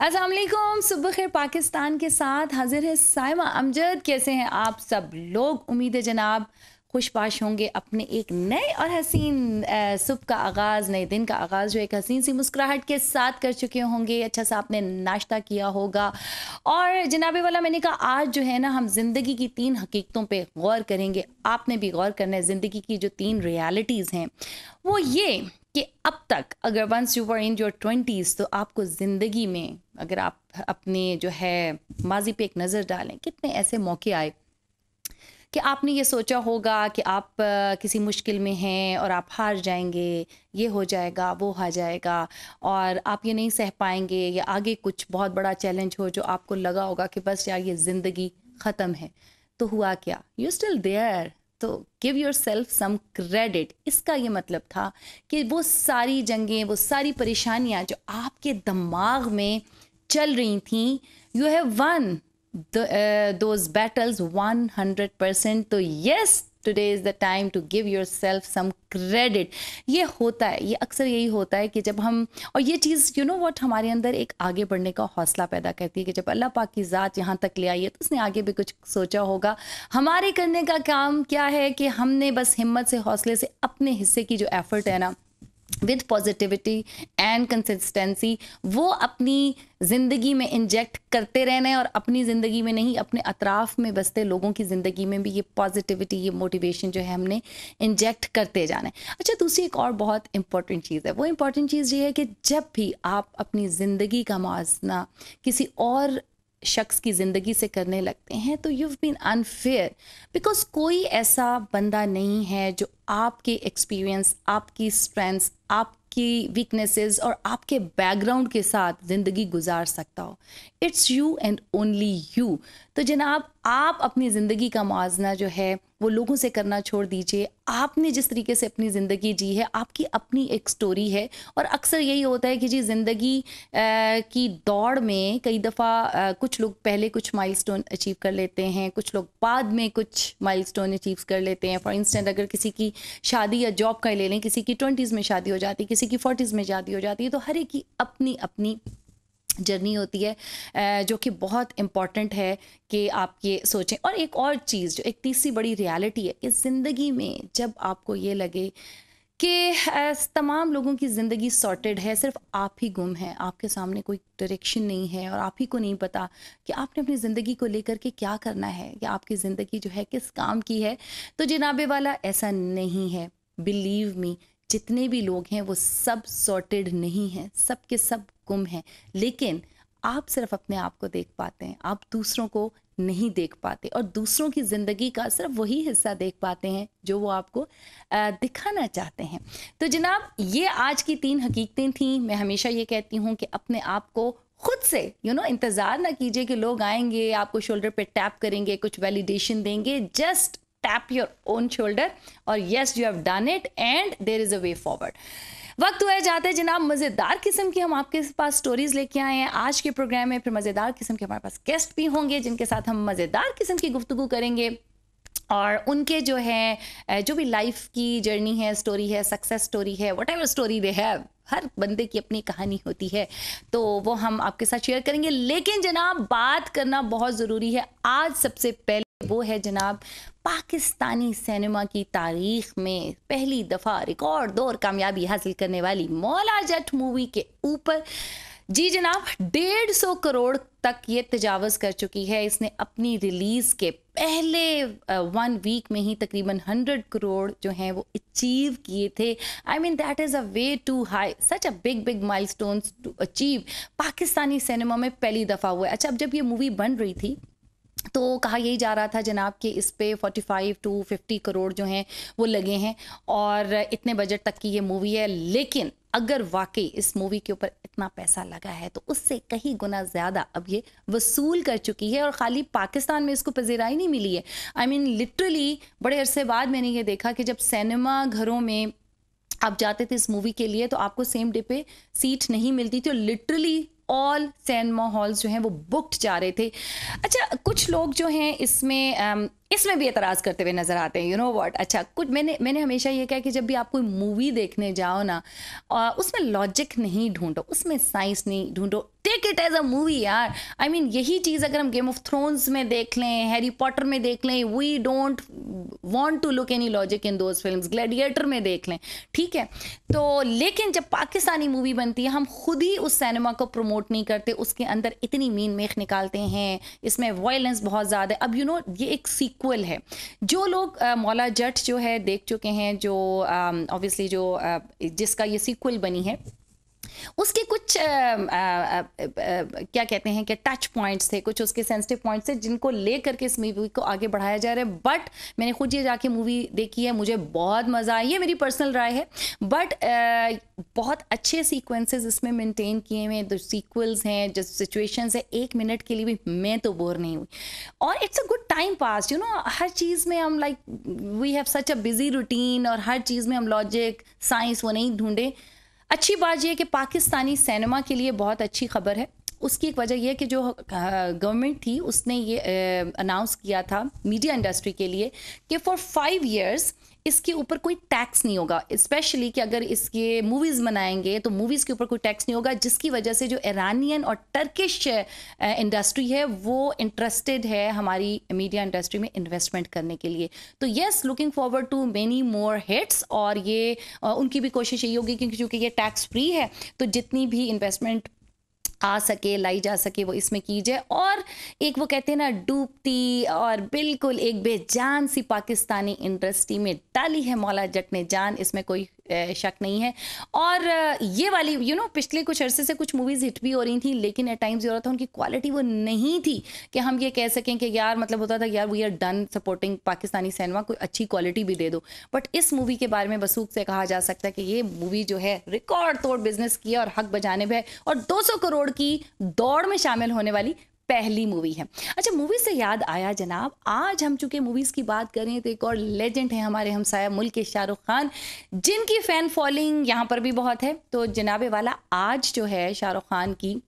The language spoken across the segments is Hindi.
असलम सुबह खैर पाकिस्तान के साथ हाजिर है साइमा अमजद कैसे हैं आप सब लोग उम्मीद है जनाब खुशपाश होंगे अपने एक नए और हसीन सुबह का आगाज़ नए दिन का आगाज़ जो एक हसीन सी मुस्कुराहट के साथ कर चुके होंगे अच्छा सा आपने नाश्ता किया होगा और जनाब वाला मैंने कहा आज जो है ना हम ज़िंदगी की तीन हकीकतों पे गौर करेंगे आपने भी गौर करना है ज़िंदगी की जो तीन रियलिटीज़ हैं वो ये कि अब तक अगर once you were in your twenties तो आपको ज़िंदगी में अगर आप अपने जो है माजी पे एक नज़र डालें कितने ऐसे मौके आए कि आपने ये सोचा होगा कि आप किसी मुश्किल में हैं और आप हार जाएंगे ये हो जाएगा वो हार जाएगा और आप ये नहीं सह पाएंगे या आगे कुछ बहुत बड़ा चैलेंज हो जो आपको लगा होगा कि बस यार ये ज़िंदगी ख़त्म है तो हुआ क्या यू स्टिल देयर तो give yourself some credit इसका ये मतलब था कि वो सारी जंगें वो सारी परेशानियाँ जो आपके दिमाग में चल रही थी you have won those battles one hundred percent तो yes today is the time to give yourself some credit ये होता है ये अक्सर यही होता है कि जब हम और ये चीज़ यू नो वट हमारे अंदर एक आगे बढ़ने का हौसला पैदा करती है कि जब अल्लाह पाक की ज़ात यहाँ तक ले आई है तो उसने आगे भी कुछ सोचा होगा हमारे करने का काम क्या है कि हमने बस हिम्मत से हौसले से अपने हिस्से की जो एफ़र्ट है ना विद पॉजिटिविटी एंड कंसिस्टेंसी वो अपनी ज़िंदगी में इंजेक्ट करते रहने और अपनी ज़िंदगी में नहीं अपने अतराफ में बसते लोगों की ज़िंदगी में भी ये पॉजिटिविटी ये मोटिवेशन जो है हमने इंजेक्ट करते जाना है अच्छा दूसरी एक और बहुत इंपॉर्टेंट चीज़ है वो इम्पॉर्टेंट चीज़ ये है कि जब भी आप अपनी ज़िंदगी का मुआजना किसी और शख्स की ज़िंदगी से करने लगते हैं तो यू बीन अनफेयर बिकॉज कोई ऐसा बंदा नहीं है जो आपके एक्सपीरियंस आपकी स्ट्रेंथ्स आप आपकी वीकनेसेस और आपके बैकग्राउंड के साथ ज़िंदगी गुजार सकता हो it's you and only you तो जनाब आप अपनी ज़िंदगी का मुआजना जो है वो लोगों से करना छोड़ दीजिए आपने जिस तरीके से अपनी ज़िंदगी जी है आपकी अपनी एक स्टोरी है और अक्सर यही होता है कि जी ज़िंदगी की दौड़ में कई दफ़ा कुछ लोग पहले कुछ माइलस्टोन अचीव कर लेते हैं कुछ लोग बाद में कुछ माइलस्टोन अचीव कर लेते हैं फॉर इंस्टेंट अगर किसी की शादी या जॉब का ले लें किसी की ट्वेंटीज़ में शादी हो जाती है किसी की फोर्टीज़ में शादी हो जाती है तो हर एक की अपनी अपनी जर्नी होती है जो कि बहुत इम्पॉर्टेंट है कि आप ये सोचें और एक और चीज़ जो एक तीसरी बड़ी रियलिटी है कि ज़िंदगी में जब आपको ये लगे कि तमाम लोगों की ज़िंदगी सॉर्टेड है सिर्फ आप ही गुम हैं आपके सामने कोई डायरेक्शन नहीं है और आप ही को नहीं पता कि आपने अपनी ज़िंदगी को लेकर के क्या करना है या आपकी ज़िंदगी जो है किस काम की है तो जनाबे वाला ऐसा नहीं है बिलीव मी जितने भी लोग हैं वो सब सॉर्टेड नहीं हैं सब के सब गुम हैं लेकिन आप सिर्फ अपने आप को देख पाते हैं आप दूसरों को नहीं देख पाते और दूसरों की ज़िंदगी का सिर्फ वही हिस्सा देख पाते हैं जो वो आपको दिखाना चाहते हैं तो जनाब ये आज की तीन हकीकतें थी मैं हमेशा ये कहती हूँ कि अपने आप को खुद से यू you नो know, इंतज़ार ना कीजिए कि लोग आएंगे आपको शोल्डर पे टैप करेंगे कुछ वैलिडेशन देंगे just tap your own shoulder और yes you have done it and there is a way forward वक्त हुए जाते जनाब मज़ेदार किस्म की हम आपके पास स्टोरीज लेके आए हैं आज के प्रोग्राम में फिर मज़ेदार किस्म के हमारे पास गेस्ट भी होंगे जिनके साथ हम मज़ेदार किस्म की गुफ्तु करेंगे और उनके जो है जो भी लाइफ की जर्नी है स्टोरी है सक्सेस स्टोरी है whatever story they have हर बंदे की अपनी कहानी होती है तो वो हम आपके साथ शेयर करेंगे लेकिन जनाब बात करना बहुत ज़रूरी है आज सबसे पहले वो है जनाब पाकिस्तानी सिनेमा की तारीख में पहली दफ़ा रिकॉर्ड दौर कामयाबी हासिल करने वाली मौला जट मूवी के ऊपर जी जनाब डेढ़ सौ करोड़ तक ये तजावज कर चुकी है इसने अपनी रिलीज़ के पहले वन वीक में ही तकरीबन हंड्रेड करोड़ जो हैं वो अचीव किए थे I mean that is a way to high such a big big mile to achieve Pakistani cinema में पहली दफ़ा हुआ है अच्छा अब जब ये मूवी बन रही थी तो कहा यही जा रहा था जनाब कि इस पे 45 टू 50 करोड़ जो हैं वो लगे हैं और इतने बजट तक की ये मूवी है लेकिन अगर वाकई इस मूवी के ऊपर इतना पैसा लगा है तो उससे कहीं गुना ज़्यादा अब ये वसूल कर चुकी है और खाली पाकिस्तान में इसको पजीराई नहीं मिली है आई मीन लिटरली बड़े अरसे बाद मैंने ये देखा कि जब सिनेमा घरों में आप जाते थे इस मूवी के लिए तो आपको सेम डे पे सीट नहीं मिलती थी और लिटरली ऑल सिनेमा हॉल्स जो हैं वो बुकड जा रहे थे अच्छा कुछ लोग जो हैं इसमें um, इसमें भी एतराज़ करते हुए नज़र आते हैं यू नो वॉट अच्छा कुछ मैंने मैंने हमेशा ये कहा कि जब भी आप कोई मूवी देखने जाओ ना आ, उसमें लॉजिक नहीं ढूंढो उसमें साइंस नहीं ढूंढो take it as a movie यार आई I मीन mean, यही चीज़ अगर हम गेम ऑफ थ्रोन्स में देख लें हैरी पॉटर में देख लें we don't want to look any logic in those film Gladiator में देख लें ठीक है तो लेकिन जब पाकिस्तानी मूवी बनती है हम खुद ही उस सिनेमा को प्रमोट नहीं करते उसके अंदर इतनी मीन मेख निकालते हैं इसमें वायलेंस बहुत ज़्यादा है अब यू you नो know, ये एक सीख इक्वल है जो लोग मौला जट जो है देख चुके हैं जो ऑब्वियसली जो जिसका ये सीक्वल बनी है उसके कुछ आ, आ, आ, क्या कहते हैं कि टच पॉइंट्स थे कुछ उसके सेंसिटिव पॉइंट्स थे जिनको लेकर के इस मूवी को आगे बढ़ाया जा रहा है बट मैंने खुद ये जाके मूवी देखी है मुझे बहुत मज़ा आई है मेरी पर्सनल राय है बट बहुत अच्छे सीक्वेंसेस इसमें मेंटेन किए हुए हैं जो सीक्वल्स हैं जो सिचुएशंस है एक मिनट के लिए भी मैं तो बोर नहीं हुई और it's a good time pass you know हर चीज़ में हम like we have such a busy routine और हर चीज़ में हम लॉजिक साइंस वो नहीं ढूंढे अच्छी बात यह कि पाकिस्तानी सिनेमा के लिए बहुत अच्छी खबर है उसकी एक वजह यह कि जो गवर्नमेंट थी उसने ये अनाउंस किया था मीडिया इंडस्ट्री के लिए कि फॉर फाइव इयर्स इसके ऊपर कोई टैक्स नहीं होगा स्पेशली कि अगर इसके मूवीज़ बनाएंगे तो मूवीज़ के ऊपर कोई टैक्स नहीं होगा जिसकी वजह से जो ईरानियन और टर्किश इंडस्ट्री है वो इंटरेस्टेड है हमारी मीडिया इंडस्ट्री में इन्वेस्टमेंट करने के लिए तो yes looking forward to many more hits और ये उनकी भी कोशिश यही होगी क्योंकि चूँकि ये टैक्स फ्री है तो जितनी भी इन्वेस्टमेंट आ सके लाई जा सके वो इसमें की जाए और एक वो कहते हैं ना डूबती और बिल्कुल एक बेजान सी पाकिस्तानी इंडस्ट्री में डाली है मौला जट ने जान इसमें कोई शक नहीं है और ये वाली यू you नो know, पिछले कुछ अरसे से कुछ मूवीज़ हिट भी हो रही थी लेकिन एट टाइम्स हो था उनकी क्वालिटी वो नहीं थी कि हम ये कह सकें कि यार मतलब होता था यार we are done supporting Pakistani cinema कोई अच्छी क्वालिटी भी दे दो बट इस मूवी के बारे में बसूक से कहा जा सकता है कि ये मूवी जो है रिकॉर्ड तोड़ बिजनेस किया और हक बजाने है और दो करोड़ की दौड़ में शामिल होने वाली पहली मूवी है अच्छा मूवी से याद आया जनाब आज हम चूंकि मूवीज़ की बात करें तो एक और लेजेंड है हमारे हमसाया मुल्क के शाहरुख खान जिनकी फ़ैन फॉलोइंग यहाँ पर भी बहुत है तो जनाबे वाला आज जो है शाहरुख खान की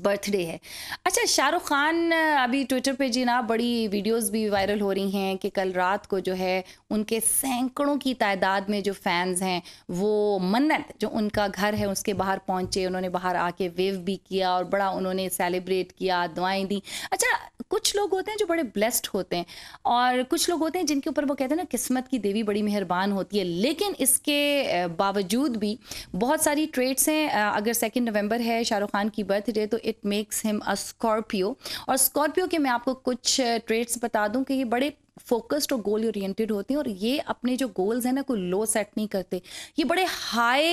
बर्थडे है अच्छा शाहरुख खान अभी ट्विटर पे जी ना बड़ी वीडियोस भी वायरल हो रही हैं कि कल रात को जो है उनके सैकड़ों की तादाद में जो फैंस हैं वो मन्नत जो उनका घर है उसके बाहर पहुंचे उन्होंने बाहर आके वेव भी किया और बड़ा उन्होंने सेलिब्रेट किया दुआएं दी अच्छा कुछ लोग होते हैं जो बड़े ब्लेस्ड होते हैं और कुछ लोग होते हैं जिनके ऊपर वो कहते हैं ना किस्मत की देवी बड़ी मेहरबान होती है लेकिन इसके बावजूद भी बहुत सारी ट्रेड्स हैं अगर सेकेंड नवम्बर है शाहरुख खान की बर्थडे तो it makes him a Scorpio और स्कॉर्पियो के मैं आपको कुछ ट्रेड्स बता दूं कि ये बड़े फोकस्ड और गोल ओरिएंटेड होते हैं और ये अपने जो गोल्स हैं ना कोई लो सेट नहीं करते ये बड़े हाई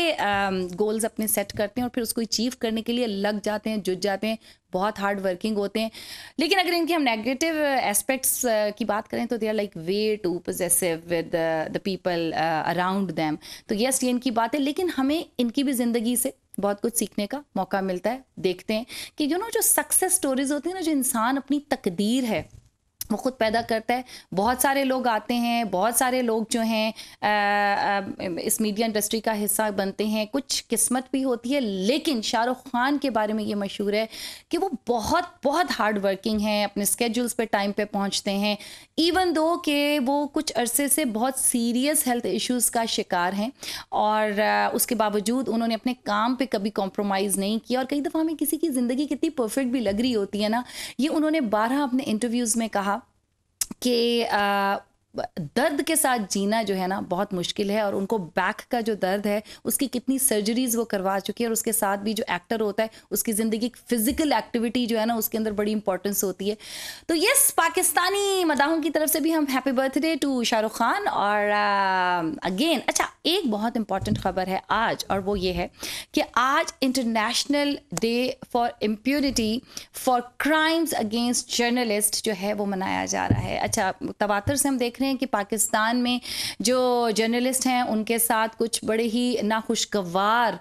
गोल्स अपने सेट करते हैं और फिर उसको अचीव करने के लिए लग जाते हैं जुट जाते हैं बहुत हार्ड वर्किंग होते हैं लेकिन अगर इनके हम नेगेटिव एस्पेक्ट्स की बात करें तो they are like way too possessive with the people around them तो यस ये इनकी बात है लेकिन हमें इनकी भी ज़िंदगी से बहुत कुछ सीखने का मौका मिलता है देखते हैं कि यू नो जो सक्सेस स्टोरीज होती है ना जो इंसान अपनी तकदीर है वो खुद पैदा करता है बहुत सारे लोग आते हैं बहुत सारे लोग जो हैं इस मीडिया इंडस्ट्री का हिस्सा बनते हैं कुछ किस्मत भी होती है लेकिन शाहरुख खान के बारे में ये मशहूर है कि वो बहुत बहुत हार्ड वर्किंग हैं अपने स्केड्यूल्स पे टाइम पे पहुंचते हैं इवन दो कि वो कुछ अरसे से बहुत सीरियस हेल्थ इशूज़ का शिकार हैं और उसके बावजूद उन्होंने अपने काम पर कभी कॉम्प्रोमाइज़ नहीं किया और कई दफ़ा हमें किसी की ज़िंदगी कितनी परफेक्ट भी लग रही होती है ना ये उन्होंने बारह अपने इंटरव्यूज़ में कहा que uh, दर्द के साथ जीना जो है ना बहुत मुश्किल है और उनको बैक का जो दर्द है उसकी कितनी सर्जरीज वो करवा चुकी है और उसके साथ भी जो एक्टर होता है उसकी ज़िंदगी फिजिकल एक्टिविटी जो है ना उसके अंदर बड़ी इंपॉर्टेंस होती है तो यस पाकिस्तानी मदाहों की तरफ से भी हम happy birthday to Shah Rukh Khan और अगेन uh, अच्छा एक बहुत इंपॉर्टेंट खबर है आज और वो ये है कि आज international day for impunity for crimes against journalist जो है वो मनाया जा रहा है अच्छा तवातर से हम देख रहे हैं कि पाकिस्तान में जो जर्नलिस्ट हैं उनके साथ कुछ बड़े ही नाखुशगवार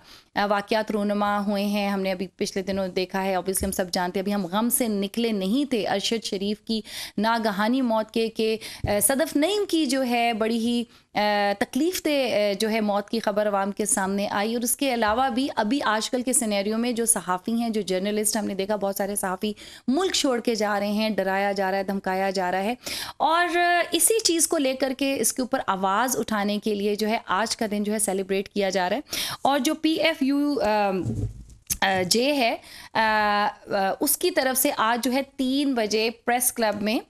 वाकत रूनमा हुए हैं हमने अभी पिछले दिनों देखा है ऑब्वियसली हम सब जानते हैं अभी हम गम से निकले नहीं थे अरशद शरीफ की नागहानी मौत के के सदफ नईम की जो है बड़ी ही तकलीफ थे जो है मौत की खबर आवाम के सामने आई और उसके अलावा भी अभी आजकल के सिनेरियो में जो सहाफ़ी हैं जो जर्नलिस्ट हमने देखा बहुत सारे सहाफ़ी मुल्क छोड़ के जा रहे हैं डराया जा रहा है धमकाया जा रहा है और इसी चीज़ को लेकर के इसके ऊपर आवाज़ उठाने के लिए जो है आज का दिन जो है सेलिब्रेट किया जा रहा है और जो पी एफ यू जे है उसकी तरफ से आज जो है तीन बजे प्रेस क्लब में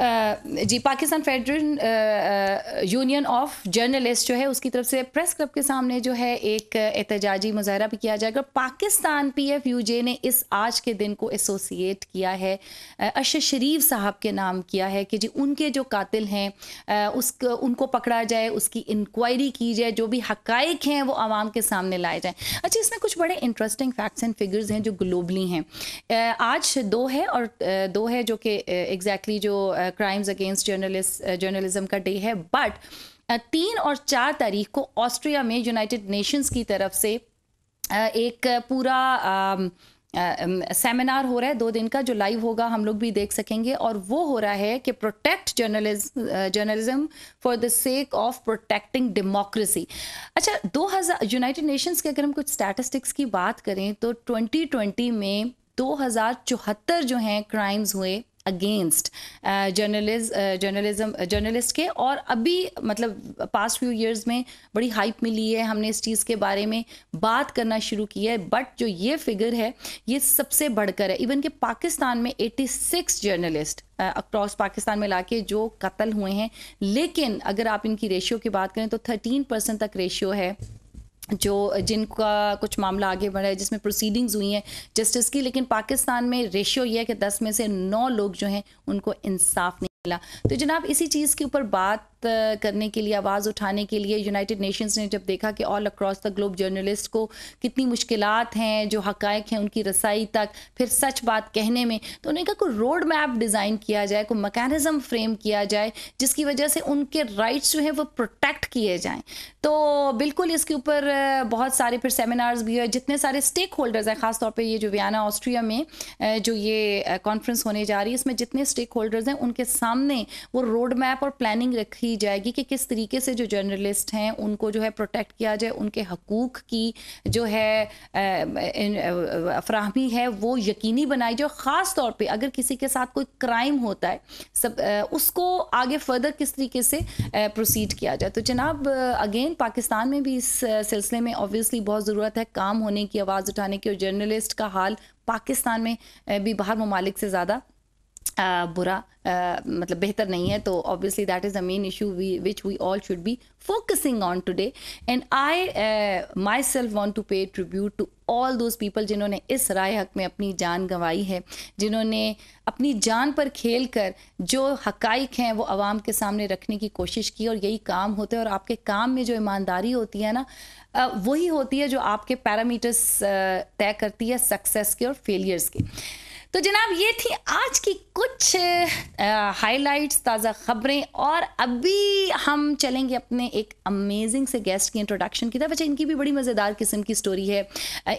जी Pakistan Federal Union of Journalist जो है उसकी तरफ से प्रेस क्लब के सामने जो है एक एहतजाजी मुजाहरा भी किया जाएगा Pakistan P F U J ने इस आज के दिन को एसोसिएट किया है अशर शरीफ साहब के नाम किया है कि जी उनके जो कातिल हैं उस उनको पकड़ा जाए उसकी इंक्वायरी की जाए जो भी हक हैं वो आवाम के सामने लाए जाए अच्छा इसमें कुछ बड़े इंटरेस्टिंग फैक्ट्स एंड फिगर्स हैं जो ग्लोबली हैं आज दो है और दो है जो कि एग्जैक्टली exactly जो क्राइम्स अगेंस्ट जर्नलिस्ट जर्नलिज्म का डे है बट uh, तीन और चार तारीख को ऑस्ट्रिया में यूनाइटेड नेशंस की तरफ से uh, एक पूरा सेमिनार um, uh, um, हो रहा है दो दिन का जो लाइव होगा हम लोग भी देख सकेंगे और वो हो रहा है कि protect journalism journalism for the sake of protecting democracy अच्छा 2000 यूनाइटेड नेशंस के अगर हम कुछ स्टैटिस्टिक्स की बात करें तो 2020 में दो जो हैं क्राइम्स हुए अगेंस्ट जर्नलिज जर्नलिज्म जर्नलिस्ट के और अभी मतलब पास्ट फ्यू ईयर्स में बड़ी हाइप मिली है हमने इस चीज़ के बारे में बात करना शुरू की है बट जो ये फिगर है ये सबसे बढ़कर है इवन कि पाकिस्तान में 86 जर्नलिस्ट अक्रॉस पाकिस्तान में लाके जो कत्ल हुए हैं लेकिन अगर आप इनकी रेशियो की बात करें तो 13 परसेंट तक रेशियो है जो जिनका कुछ मामला आगे बढ़ा है जिसमें प्रोसीडिंग्स हुई हैं जस्टिस की लेकिन पाकिस्तान में रेशियो यह है कि दस में से नौ लोग जो हैं उनको इंसाफ नहीं मिला तो जनाब इसी चीज़ के ऊपर बात करने के लिए आवाज़ उठाने के लिए यूनाइटेड नेशंस ने जब देखा कि all across the globe journalist को कितनी मुश्किल हैं जो हकायक हैं उनकी रसाई तक फिर सच बात कहने में तो उन्होंने कहा कोई रोड मैप डिज़ाइन किया जाए कोई मकैनिज़म फ्रेम किया जाए जिसकी वजह से उनके राइट्स जो हैं वो प्रोटेक्ट किए जाएँ तो बिल्कुल इसके ऊपर बहुत सारे फिर सेमिनार्स भी हुए जितने सारे स्टेक होल्डर्स हैं ख़ासतौर पर ये जो वियाना ऑस्ट्रिया में जो ये कॉन्फ्रेंस होने जा रही है इसमें जितने स्टेक होल्डर्स हैं उनके सामने वो रोड मैप और प्लानिंग रखी दी जाएगी कि किस तरीके से जो जर्नलिस्ट हैं उनको जो है प्रोटेक्ट किया जाए उनके हकूक़ की जो है फ्राहमी है वो यकीनी बनाई जाए ख़ास तौर पर अगर किसी के साथ कोई क्राइम होता है सब उसको आगे फर्दर किस तरीके से प्रोसीड किया जाए तो जनाब अगेन पाकिस्तान में भी इस सिलसिले में ऑब्वियसली बहुत ज़रूरत है काम होने की आवाज़ उठाने की और जर्नलिस्ट का हाल पाकिस्तान में भी बाहर ममालिक से ज़्यादा बुरा मतलब बेहतर नहीं है तो obviously that is the main issue we which we all should be focusing on today and I myself want to pay tribute to all those people जिन्होंने इस राय हक में अपनी जान गंवाई है जिन्होंने अपनी जान पर खेल कर जो हकाइक हैं वो आवाम के सामने रखने की कोशिश की और यही काम होते हैं और आपके काम में जो ईमानदारी होती है ना वही होती है जो आपके पैरामीटर्स तय करती है सक्सेस के और फेलियर्स के तो जनाब ये थी आज की कुछ हाइलाइट्स ताज़ा खबरें और अभी हम चलेंगे अपने एक अमेजिंग से गेस्ट की इंट्रोडक्शन की तरफ अच्छा इनकी भी बड़ी मज़ेदार किस्म की स्टोरी है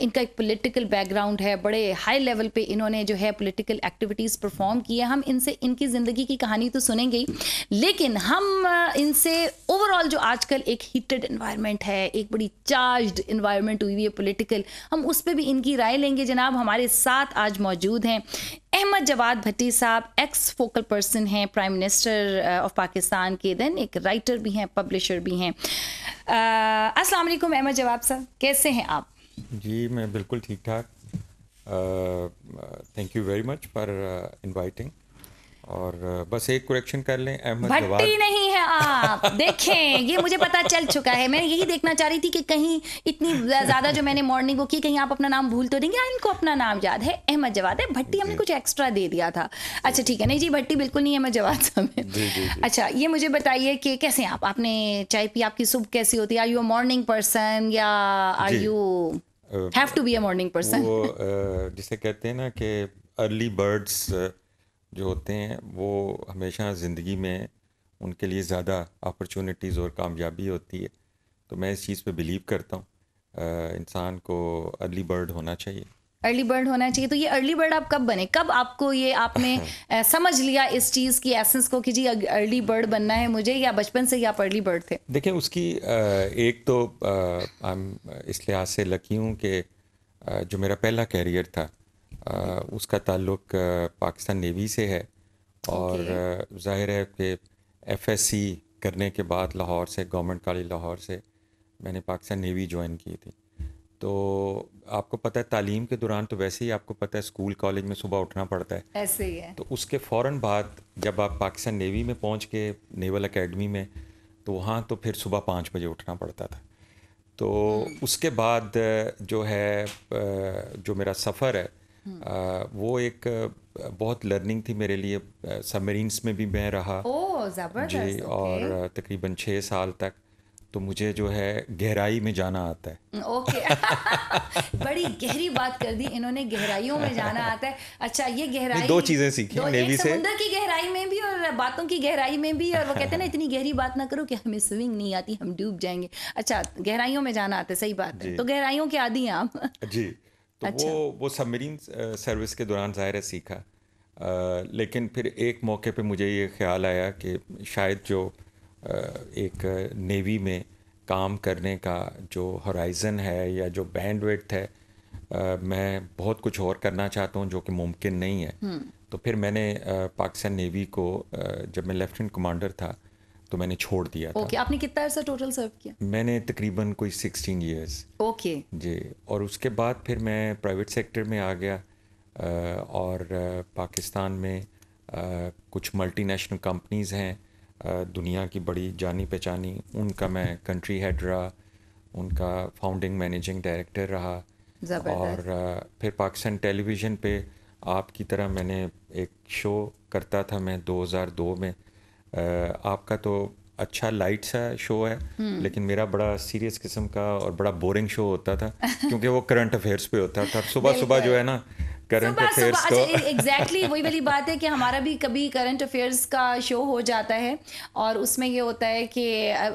इनका एक पॉलिटिकल बैकग्राउंड है बड़े हाई लेवल पे इन्होंने जो है पॉलिटिकल एक्टिविटीज़ परफॉर्म की है हम इनसे इनकी ज़िंदगी की कहानी तो सुनेंगे ही लेकिन हम इनसे ओवरऑल जो आजकल एक हीटेड इन्वायरमेंट है एक बड़ी चार्ज इन्वायरमेंट हुई हुई है पोलिटिकल हम उस पर भी इनकी राय लेंगे जनाब हमारे साथ आज मौजूद हैं हैं अहमद जवाद भट्टी साहब एक्स फोकल पर्सन हैं प्राइम मिनिस्टर ऑफ पाकिस्तान के देन एक राइटर भी हैं पब्लिशर भी हैं uh, अस्सलाम वालेकुम अहमद जवाब साहब कैसे हैं आप जी मैं बिल्कुल ठीक ठाक thank you very much for inviting और बस एक करेक्शन कर लें भट्टी नहीं है आप देखें ये मुझे पता चल चुका है मैं यही देखना चाह रही थी कि कहीं इतनी ज्यादा जो मैंने मॉर्निंग को की कहीं आप अपना नाम भूल तो देंगे हाँ, इनको अपना नाम याद है अहमद जवाद है भट्टी हमने कुछ एक्स्ट्रा दे दिया था अच्छा ठीक है नहीं जी भट्टी बिल्कुल नहीं अहमद जवाद साहब अच्छा ये मुझे बताइए कि कैसे आप आपने चाय पी आपकी सुबह कैसी होती है are you a morning person या are you have to be a morning person जिसे कहते हैं ना कि अर्ली बर्ड्स जो होते हैं वो हमेशा ज़िंदगी में उनके लिए ज़्यादा अपॉर्चुनिटीज़ और कामयाबी होती है तो मैं इस चीज़ पे बिलीव करता हूँ इंसान को अर्ली बर्ड होना चाहिए अर्ली बर्ड होना चाहिए तो ये अर्ली बर्ड आप कब बने कब आपको ये आपने समझ लिया इस चीज़ की एसेंस को कि जी अर्ली बर्ड बनना है मुझे या बचपन से ही आप अर्ली बर्ड थे देखें उसकी एक तो इस लिहाज से लकी हूँ कि जो मेरा पहला कैरियर था उसका ताल्लुक पाकिस्तान नेवी से है और जाहिर है कि एफएससी करने के बाद लाहौर से गवर्नमेंट कॉलेज लाहौर से मैंने पाकिस्तान नेवी ज्वाइन की थी तो आपको पता है तालीम के दौरान तो वैसे ही आपको पता है स्कूल कॉलेज में सुबह उठना पड़ता है ऐसे ही है तो उसके फ़ौर बाद जब आप पाकिस्तान नेवी में पहुँच के नेवल अकेडमी में तो वहाँ तो फिर सुबह पाँच बजे उठना पड़ता था तो हम्म। उसके बाद जो है जो मेरा सफ़र है आ, वो एक बहुत लर्निंग थी मेरे लिए सबमरीन्स में भी मैं रहा ओ, जी और तकरीबन छः साल तक तो मुझे जो है गहराई में जाना आता है हम्म, ओके okay. बड़ी गहरी बात कर दी इन्होंने गहराइयों में जाना आता है अच्छा ये गहराई दो चीजें सीखी नेवी से समुद्र की गहराई में भी और बातों की गहराई में भी और वो कहते हैं ना इतनी गहरी बात ना करो कि हमें स्विमिंग नहीं आती हम डूब जाएंगे अच्छा गहराइयों में जाना आता है सही बात है तो गहराइयों के आदि हैं आप जी तो अच्छा। वो वो सबमरीन सर्विस के दौरान ज़ाहिर है सीखा आ, uh, लेकिन फिर एक मौके पे मुझे ये ख्याल आया कि शायद जो आ, uh, एक नेवी में काम करने का जो हॉराइज़न है या जो बैंड है आ, uh, मैं बहुत कुछ और करना चाहता हूँ जो कि मुमकिन नहीं है हम्म। तो फिर मैंने पाकिस्तान नेवी को जब मैं लेफ्टिनेंट कमांडर था तो मैंने छोड़ दिया था ओके okay, आपने कितना अर्सा टोटल सर्व किया मैंने तकरीबन कोई सिक्सटीन ईयर्स ओके जी और उसके बाद फिर मैं प्राइवेट सेक्टर में आ गया और पाकिस्तान में कुछ मल्टीनेशनल कंपनीज़ हैं दुनिया की बड़ी जानी पहचानी उनका मैं कंट्री हेड रहा उनका फाउंडिंग मैनेजिंग डायरेक्टर रहा और फिर पाकिस्तान टेलीविज़न पे आपकी तरह मैंने एक शो करता था मैं 2002 में आपका तो अच्छा लाइट सा शो है हम्म। लेकिन मेरा बड़ा सीरियस किस्म का और बड़ा बोरिंग शो होता था क्योंकि वो करंट अफेयर्स पे होता था सुबह सुबह जो है ना करंट अफेयर्स अच्छा, को एग्जैक्टली वही वाली बात है कि हमारा भी कभी करंट अफेयर्स का शो हो जाता है और उसमें ये होता है कि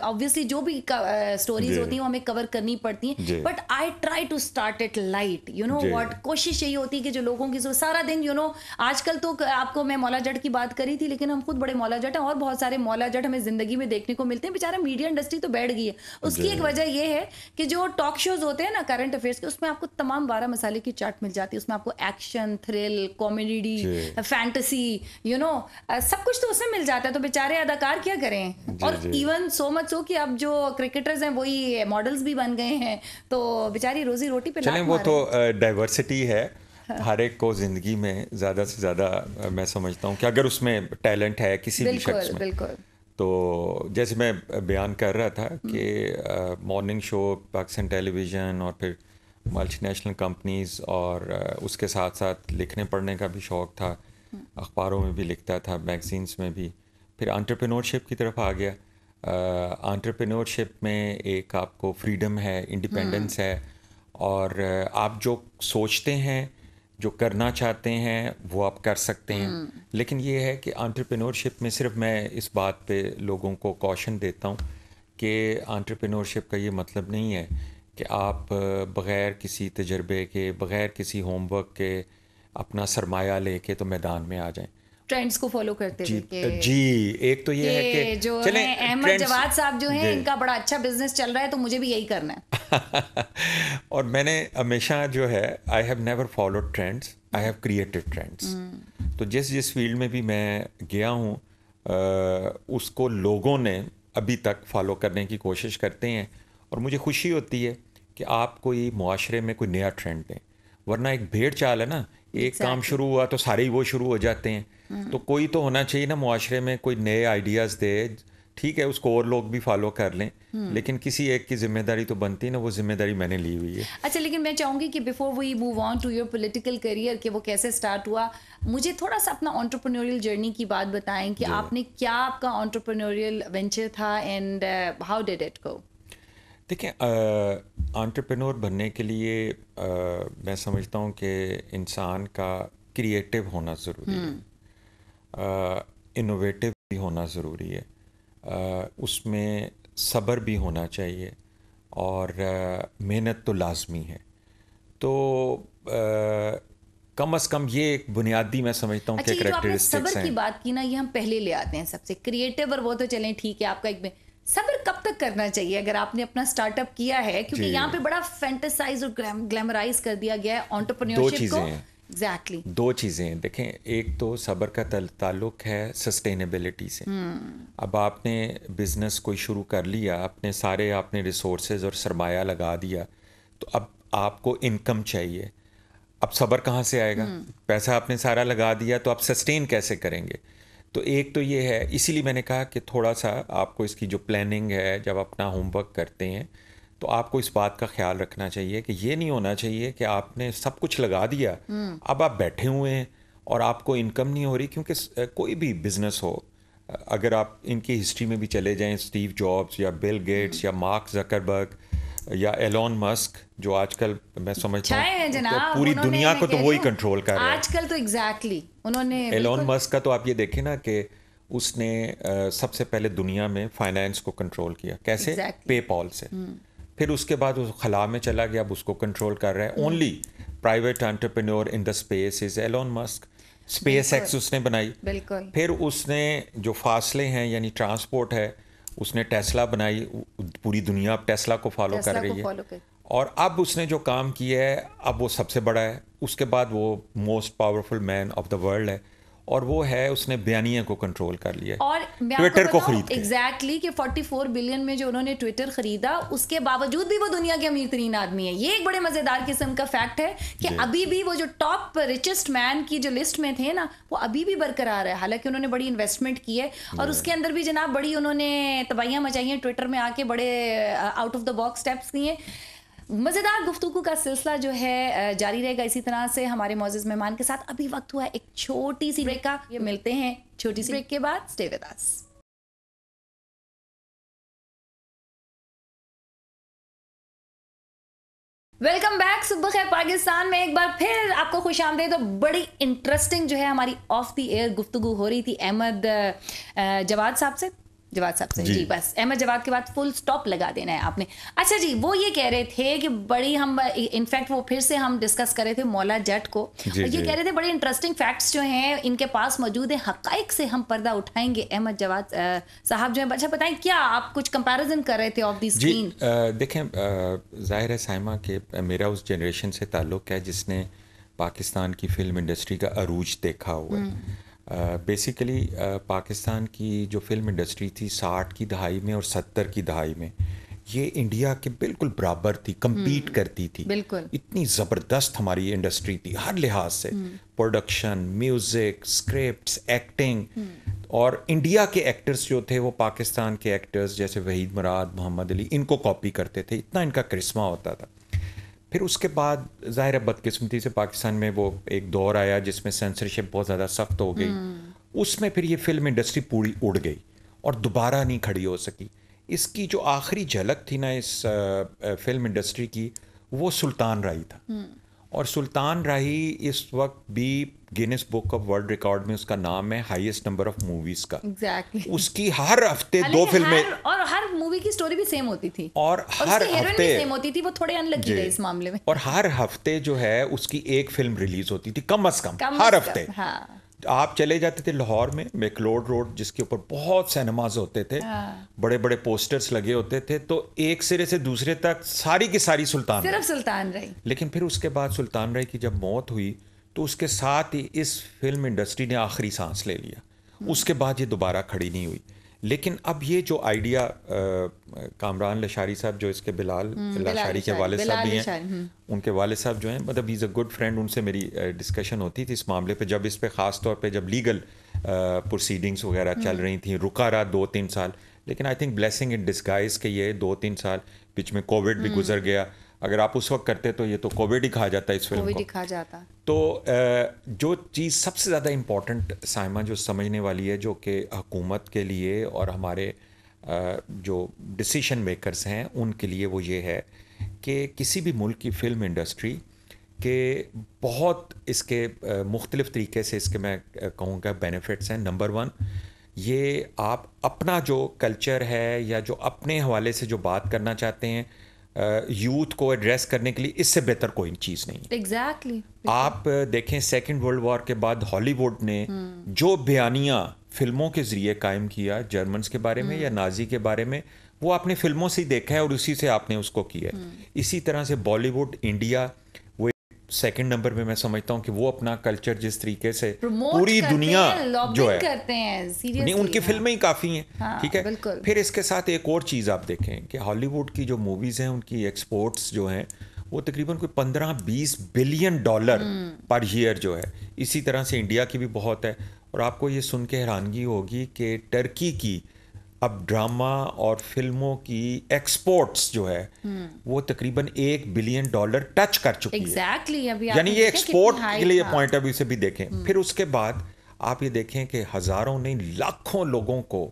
ऑब्वियसली जो भी स्टोरीज होती हैं वो हमें कवर करनी पड़ती हैं but I try to start it light you know what कोशिश यही होती है कि जो लोगों की सारा दिन यू नो आजकल तो आपको मैं मौला जट की बात करी थी लेकिन हम खुद बड़े मौला जट हैं और बहुत सारे मौला जट हमें जिंदगी में देखने को मिलते हैं बेचारा मीडिया इंडस्ट्री तो बैठ गई है उसकी एक वजह यह है कि जो टॉक शोज होते हैं ना करंट अफेयर्स के उसमें आपको तमाम बारह मसाले की चाट मिल जाती है उसमें आपको action action thrill comedy fantasy you know सब कुछ तो उसमें मिल जाता है तो बेचारे अदाकार क्या करें और इवन सो मच सो कि अब जो क्रिकेटर्स हैं वही मॉडल्स भी बन गए हैं तो बेचारी रोजी रोटी पे चलें वो तो डाइवर्सिटी है हर एक को जिंदगी में ज्यादा से ज्यादा मैं समझता हूँ कि अगर उसमें टैलेंट है किसी भी शख्स में तो जैसे मैं बयान कर रहा था कि मॉर्निंग शो पाकिस्तान टेलीविज़न और फिर आ, मल्टीनेशनल कंपनीज़ और uh, उसके साथ साथ लिखने पढ़ने का भी शौक़ था हम्म। अखबारों में भी लिखता था मैगज़ीन्स में भी फिर आंट्रप्रेन्योरशिप की तरफ आ गया आंट्रप्रेन्योरशिप uh, में एक आपको फ्रीडम है इंडिपेंडेंस हम्म। है और uh, आप जो सोचते हैं जो करना चाहते हैं वो आप कर सकते हैं हम्म। लेकिन ये है कि आंट्रप्रेन्योरशिप में सिर्फ मैं इस बात पे लोगों को कौशन देता हूँ कि आंट्रप्रेन्योरशिप का ये मतलब नहीं है कि आप बग़ैर किसी तजर्बे के बग़ैर किसी होमवर्क के अपना सरमाया लेके तो मैदान में आ जाएं ट्रेंड्स को फॉलो करते जी, जी एक तो ये है कि जो अहमद जवाद साहब जो हैं इनका बड़ा अच्छा बिजनेस चल रहा है तो मुझे भी यही करना है और मैंने हमेशा जो है I have never followed trends I have created trends तो जिस जिस फील्ड में भी मैं गया हूँ उसको लोगों ने अभी तक फॉलो करने की कोशिश करते हैं और मुझे खुशी होती है कि आप कोई माशरे में कोई नया ट्रेंड दें वरना एक भेड़ चाल है ना एक exactly. काम शुरू हुआ तो सारे ही वो शुरू हो जाते हैं हम्म। तो कोई तो होना चाहिए ना मुआरे में कोई नए आइडियाज़ दे ठीक है उसको और लोग भी फॉलो कर लें हम्म। लेकिन किसी एक की जिम्मेदारी तो बनती ना वो जिम्मेदारी मैंने ली हुई है अच्छा लेकिन मैं चाहूँगी कि before we move on to your political career कि वो कैसे स्टार्ट हुआ मुझे थोड़ा सा अपना ऑन्टरप्रनोरियल जर्नी की बात बताएं कि आपने क्या आपका ऑन्टरप्रनोरियल वेंचर था and how did it go देखिए आंट्रप्रनोर बनने के लिए आ, मैं समझता हूँ कि इंसान का क्रिएटिव होना ज़रूरी है इनोवेटिव हम्म। भी होना ज़रूरी है आ, उसमें सब्र भी होना चाहिए और मेहनत तो लाजमी है तो आ, कम अज कम ये एक बुनियादी मैं समझता हूँ अच्छा, कि सबर की बात की ना ये हम पहले ले आते हैं सबसे क्रिएटिव और वो तो चलें ठीक है आपका एक सब्र कब तक करना चाहिए अगर आपने अपना स्टार्टअप किया है क्योंकि यहाँ पे बड़ा फैंटेसाइज और ग्लैमराइज कर दिया गया है ऑन्टरप्रनियोरशिप को एग्जैक्टली exactly. दो चीज़ें देखें एक तो सबर का ताल्लुक है सस्टेनेबिलिटी से hmm. अब आपने बिजनेस कोई शुरू कर लिया अपने सारे आपने रिसोर्सेज और सरमाया लगा दिया तो अब आपको इनकम चाहिए अब सबर कहाँ से आएगा hmm. पैसा आपने सारा लगा दिया तो आप सस्टेन कैसे करेंगे तो एक तो ये है इसीलिए मैंने कहा कि थोड़ा सा आपको इसकी जो प्लानिंग है जब अपना होमवर्क करते हैं तो आपको इस बात का ख्याल रखना चाहिए कि ये नहीं होना चाहिए कि आपने सब कुछ लगा दिया हम्म। अब आप बैठे हुए हैं और आपको इनकम नहीं हो रही क्योंकि कोई भी बिजनेस हो अगर आप इनकी हिस्ट्री में भी चले जाएं स्टीव जॉब्स या बिल गेट्स हम्म। या मार्क जकरबर्ग या एलोन मस्क जो आजकल मैं समझता हूँ तो पूरी दुनिया को तो वही कंट्रोल कर रहा है आजकल तो एग्जैक्टली exactly, उन्होंने एलोन मस्क का तो आप ये देखें ना कि उसने सबसे पहले दुनिया में फाइनेंस को कंट्रोल किया कैसे exactly. पे पॉल से हम्म। फिर उसके बाद उस खला में चला गया अब उसको कंट्रोल कर रहा है only private entrepreneur in the space is Elon Musk SpaceX उसने बनाई बिल्कुल फिर उसने जो फासले हैं यानी ट्रांसपोर्ट है उसने टेस्ला बनाई पूरी दुनिया अब टेस्ला को फॉलो कर रही है और अब उसने जो काम किया है अब वो सबसे बड़ा है उसके बाद वो most powerful man of the world है और वो है उसने बयानिया को कंट्रोल कर लिया और ट्विटर को खरीद एग्जैक्टली कि 44 बिलियन में जो उन्होंने ट्विटर खरीदा उसके बावजूद भी वो दुनिया के अमीर तरीन आदमी है ये एक बड़े मजेदार किस्म का फैक्ट है कि अभी भी वो जो टॉप रिचेस्ट मैन की जो लिस्ट में थे ना वो अभी भी बरकरार है हालांकि उन्होंने बड़ी इन्वेस्टमेंट की है और उसके अंदर भी जनाब बड़ी उन्होंने तबाहियां मचाई हैं ट्विटर में आके बड़े out of the box steps लिए मज़ेदार गुफ्तु का सिलसिला जो है जारी रहेगा इसी तरह से हमारे मोजिज़ मेहमान के साथ अभी वक्त हुआ एक छोटी सी ब्रेक का ये मिलते हैं छोटी सी ब्रेक के बाद stay with us welcome back सुबह खैर पाकिस्तान में एक बार फिर आपको खुश आमदे तो बड़ी इंटरेस्टिंग जो है हमारी ऑफ द एयर गुफ्तु हो रही थी अहमद जवाद साहब से जवाब साहब से जी, जी बस अहमद जवाब के बाद फुल स्टॉप लगा देना है आपने अच्छा जी वो ये कह रहे थे कि बड़ी हम इनफैक्ट वो फिर से हम डिस्कस कर रहे थे मौला जट को और ये कह रहे थे बड़े इंटरेस्टिंग फैक्ट्स जो हैं इनके पास मौजूद है हकाइक से हम पर्दा उठाएंगे अहमद जवाब साहब जो है अच्छा बताएं क्या आप कुछ कंपेरिजन कर रहे थे ऑफ दी स्क्रीन देखें जाहिर है साइमा के मेरा उस जनरेशन से ताल्लुक़ है जिसने पाकिस्तान की फिल्म इंडस्ट्री का अरूज देखा हुआ है हम्म। बेसिकली पाकिस्तान की जो फिल्म इंडस्ट्री थी साठ की दहाई में और सत्तर की दहाई में ये इंडिया के बिल्कुल बराबर थी कम्पीट हम्म, करती थी बिल्कुल इतनी ज़बरदस्त हमारी इंडस्ट्री थी हर लिहाज से प्रोडक्शन म्यूज़िक स्क्रिप्ट एक्टिंग और इंडिया के एक्टर्स जो थे वो पाकिस्तान के एक्टर्स जैसे वहीद मुराद मोहम्मद अली इनको कॉपी करते थे इतना इनका करिश्मा होता था फिर उसके बाद ज़ाहिर है बदकिस्मती से पाकिस्तान में वो एक दौर आया जिसमें सेंसरशिप बहुत ज़्यादा सख्त हो गई हम्म। उसमें फिर ये फिल्म इंडस्ट्री पूरी उड़ गई और दोबारा नहीं खड़ी हो सकी इसकी जो आखिरी झलक थी ना इस फिल्म इंडस्ट्री की वो सुल्तान राही था हम्म। और सुल्तान राही इस वक्त भी Guinness book of world record में उसका नाम है हाईएस्ट नंबर ऑफ मूवीज का exactly. उसकी हर हफ्ते दो फिल्में और हर मूवी की स्टोरी भी सेम होती थी और, और हर हफ्ते सेम होती थी वो थोड़े अनलकी थे इस मामले में और हर हफ्ते जो है उसकी एक फिल्म रिलीज होती थी कम अज कम, हर हफ्ते हाँ। आप चले जाते थे लाहौर में मेकलोड रोड जिसके ऊपर बहुत सिनेमाज होते थे बड़े बड़े पोस्टर्स लगे होते थे तो एक सिरे से दूसरे तक सारी की सारी सुल्तान सिर्फ सुल्तान रही लेकिन फिर उसके बाद सुल्तान रही की जब मौत हुई तो उसके साथ ही इस फिल्म इंडस्ट्री ने आखिरी सांस ले लिया उसके बाद ये दोबारा खड़ी नहीं हुई लेकिन अब ये जो आइडिया कामरान लशारी साहब जो इसके बिलाल हम्म, लशारी के वाले साहब भी हैं हम्म। उनके वाले साहब जो हैं मतलब इज़ अ गुड फ्रेंड उनसे मेरी डिस्कशन होती थी इस मामले पे जब इस पे ख़ास तौर पे जब लीगल प्रोसीडिंग्स वगैरह चल हम्म। रही थी रुका रहा दो तीन साल लेकिन I think blessing in disguise के ये दो तीन साल बीच में कोविड भी गुजर गया अगर आप उस वक्त करते तो ये तो कोविड ही खा जाता है इस फिल्म को खा जाता तो जो चीज़ सबसे ज़्यादा इम्पोर्टेंट साइमा जो समझने वाली है जो कि हुकूमत के लिए और हमारे जो डिसीशन मेकर्स हैं उनके लिए वो ये है कि किसी भी मुल्क की फ़िल्म इंडस्ट्री के बहुत इसके मुख्तलिफ तरीके से इसके मैं कहूँगा बेनिफिट्स हैं नंबर वन ये आप अपना जो कल्चर है या जो अपने हवाले से जो बात करना चाहते हैं यूथ को एड्रेस करने के लिए इससे बेहतर कोई चीज़ नहीं एग्जैक्टली exactly, आप देखें सेकेंड वर्ल्ड वॉर के बाद हॉलीवुड ने hmm. जो बयानिया फिल्मों के जरिए कायम किया जर्मन के बारे में hmm. या नाजी हम्म। के बारे में वो आपने फिल्मों से ही देखा है और उसी से आपने उसको किया है hmm. इसी तरह से बॉलीवुड इंडिया सेकंड नंबर में मैं समझता हूँ कि वो अपना कल्चर जिस तरीके से पूरी दुनिया जो है करते हैं नहीं उनकी फिल्में हाँ। ही काफ़ी हैं हाँ, ठीक है फिर इसके साथ एक और चीज़ आप देखें कि हॉलीवुड की जो मूवीज़ हैं उनकी एक्सपोर्ट्स जो हैं वो तकरीबन कोई पंद्रह बीस बिलियन डॉलर हम्म। पर ईयर जो है इसी तरह से इंडिया की भी बहुत है और आपको ये सुन के हैरानगी होगी कि टर्की की अब ड्रामा और फिल्मों की एक्सपोर्ट्स जो है हम्म। वो तकरीबन एक बिलियन डॉलर टच कर चुकी exactly, है अभी यानी ये एक्सपोर्ट के लिए पॉइंट ऑफ व्यू से भी देखें हम्म। फिर उसके बाद आप ये देखें कि हज़ारों नहीं लाखों लोगों को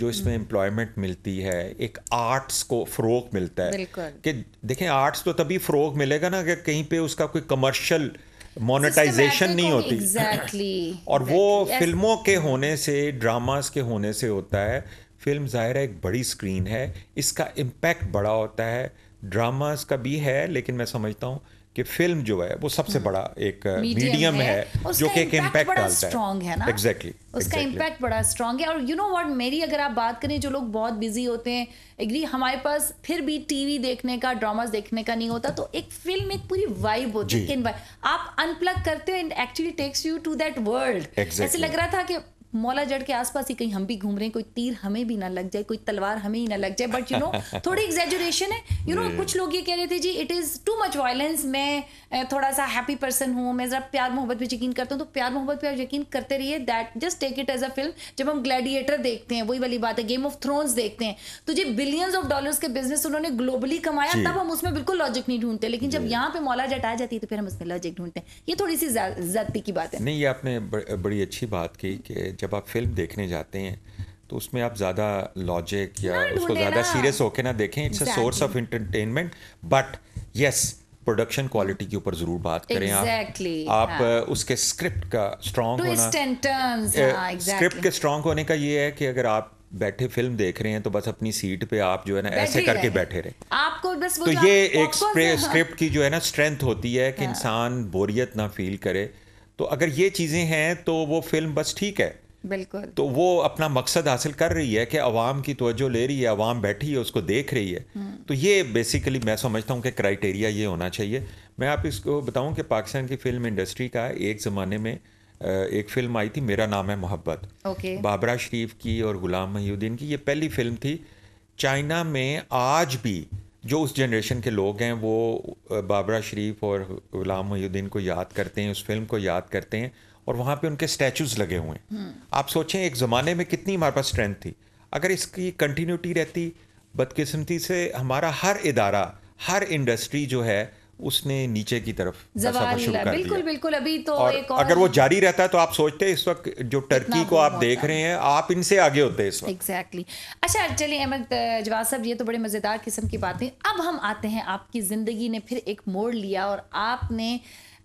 जो इसमें एम्प्लॉयमेंट मिलती है एक आर्ट्स को फ़रोग मिलता है कि देखें आर्ट्स तो तभी फ़रोग मिलेगा ना कि कहीं पे उसका कोई कमर्शियल मोनेटाइजेशन नहीं होती exactly, और exactly. वो फिल्मों के होने से ड्रामास के होने से होता है फिल्म ज़ाहिर है एक बड़ी स्क्रीन है इसका इम्पैक्ट बड़ा होता है ड्रामास का भी है लेकिन मैं समझता हूँ कि फिल्म जो है वो सबसे हम्म। बड़ा एक मीडियम uh, है, है जो कि एक इम्पैक्ट डालता स्ट्रॉन्ग है ना एग्जैक्टली exactly, उसका इम्पैक्ट exactly. बड़ा स्ट्रॉन्ग है और यू नो व्हाट मेरी अगर आप बात करें जो लोग बहुत बिजी होते हैं एग्री हमारे पास फिर भी टीवी देखने का ड्रामास देखने का नहीं होता तो एक फिल्म एक पूरी वाइब होती है आप अनप्लग करते हो and actually takes you to that world ऐसे लग रहा था कि मौला जड़ के आसपास ही कहीं हम भी घूम रहे हैं कोई तीर हमें भी ना लग जाए कोई तलवार हमें ही ना लग जाए बट यू नो थोड़ी एग्जेजुरेशन है यू you नो know, कुछ लोग ये कह रहे थे जी it is too much violence मैं थोड़ा सा हैप्पी पर्सन हूँ मैं ज़रा प्यार मोहब्बत पे यकीन करता हूँ तो प्यार मोहब्बत पे आप यकीन करते रहिए that just take it as a film जब हम ग्लैडिएटर देखते हैं वही वाली बात है गेम ऑफ थ्रोन्स देखते हैं तो जी बिलियंस ऑफ डॉलर के बिजनेस उन्होंने ग्लोबली कमाया तब हम उसमें बिल्कुल लॉजिक नहीं ढूंढते लेकिन जब यहाँ पे मौला जट आ जाती है तो फिर हम उसमें लॉजिक ढूंढते हैं ये थोड़ी सी जाती की बात है नहीं ये आपने बड़ी अच्छी बात की जब आप फिल्म देखने जाते हैं तो उसमें आप ज़्यादा लॉजिक या उसको ज़्यादा सीरियस होके ना देखें it's a source of entertainment but yes production quality के ऊपर जरूर बात करें exactly, आप आप हाँ। उसके स्क्रिप्ट का स्ट्रांग होना हाँ, exactly. स्क्रिप्ट के स्ट्रांग होने का ये है कि अगर आप बैठे फिल्म देख रहे हैं तो बस अपनी सीट पे आप जो है ना ऐसे करके रहे। बैठे रहे आपको बस तो ये एक स्क्रिप्ट हाँ। की जो है ना स्ट्रेंथ होती है कि इंसान बोरियत ना फील करे तो अगर ये चीज़ें हैं तो वो फिल्म बस ठीक है बिल्कुल तो वो अपना मकसद हासिल कर रही है कि अवाम की तवज्जो ले रही है अवाम बैठी है उसको देख रही है हम्म। तो ये बेसिकली मैं समझता हूँ कि क्राइटेरिया ये होना चाहिए मैं आप इसको बताऊँ कि पाकिस्तान की फिल्म इंडस्ट्री का एक ज़माने में एक फिल्म आई थी मेरा नाम है मोहब्बत ओके बाबरा शरीफ की और गुलाम महीद्दीन की ये पहली फिल्म थी चाइना में आज भी जो उस जनरेशन के लोग हैं वो बाबरा शरीफ और गुलाम महीउद्दीन को याद करते हैं उस फिल्म को याद करते हैं और वहाँ पे उनके स्टैचूज लगे हुए हैं आप सोचें एक ज़माने में कितनी हमारे पास स्ट्रेंथ थी अगर इसकी कंटिन्यूटी रहती बदकिस्मती से हमारा हर इदारा हर इंडस्ट्री जो है उसने नीचे की तरफ बिल्कुल बिल्कुल अभी तो और एक और अगर वो जारी रहता है तो आप सोचते हैं इस वक्त जो टर्की को आप देख रहे हैं आप इनसे आगे होते हैं इस वक्त एग्जैक्टली exactly. अच्छा चलिए अहमद जवाब साहब ये तो बड़े मज़ेदार किस्म की बात है अब हम आते हैं आपकी ज़िंदगी ने फिर एक मोड़ लिया और आपने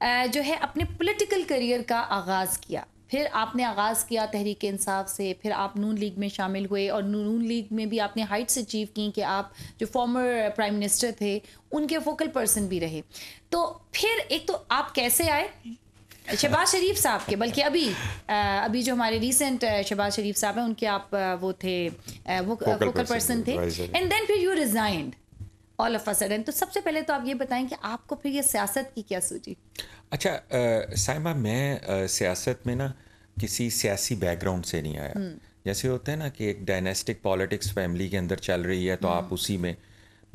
जो है अपने पॉलिटिकल करियर का आगाज़ किया फिर आपने आगाज़ किया तहरीक इंसाफ से फिर आप नून लीग में शामिल हुए और नून लीग में भी आपने हाइट्स अचीव की कि आप जो फॉर्मर प्राइम मिनिस्टर थे उनके फोकल पर्सन भी रहे तो फिर एक तो आप कैसे आए शहबाज शरीफ साहब के बल्कि अभी अभी जो हमारे रिसेंट शहबाज शरीफ साहब हैं उनके आप वो थे वो फोकल पर्सन थे एंड देन फिर you resigned all of sudden तो सबसे पहले तो आप ये बताएं कि आपको फिर ये सियासत की क्या सूझी अच्छा साइमा मैं सियासत में ना किसी सियासी बैकग्राउंड से नहीं आया हम्म। जैसे होता है ना कि एक डायनेस्टिक पॉलिटिक्स फैमिली के अंदर चल रही है तो आप हम्म। उसी में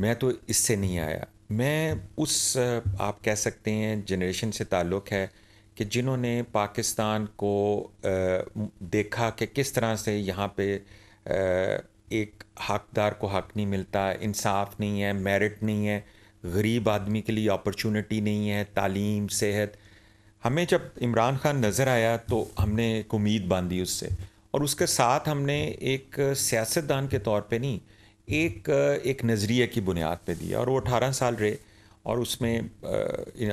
मैं तो इससे नहीं आया मैं उस आप कह सकते हैं जनरेशन से ताल्लुक़ है कि जिन्होंने पाकिस्तान को देखा कि किस तरह से यहाँ पे एक हकदार को हक नहीं मिलता इंसाफ नहीं है मेरिट नहीं है गरीब आदमी के लिए अपॉर्चुनिटी नहीं है तालीम सेहत हमें जब इमरान खान नज़र आया तो हमने एक उम्मीद बांधी उससे और उसके साथ हमने एक सियासतदान के तौर पे नहीं एक एक नज़रिए की बुनियाद पे दिया और वो अठारह साल रहे और उसमें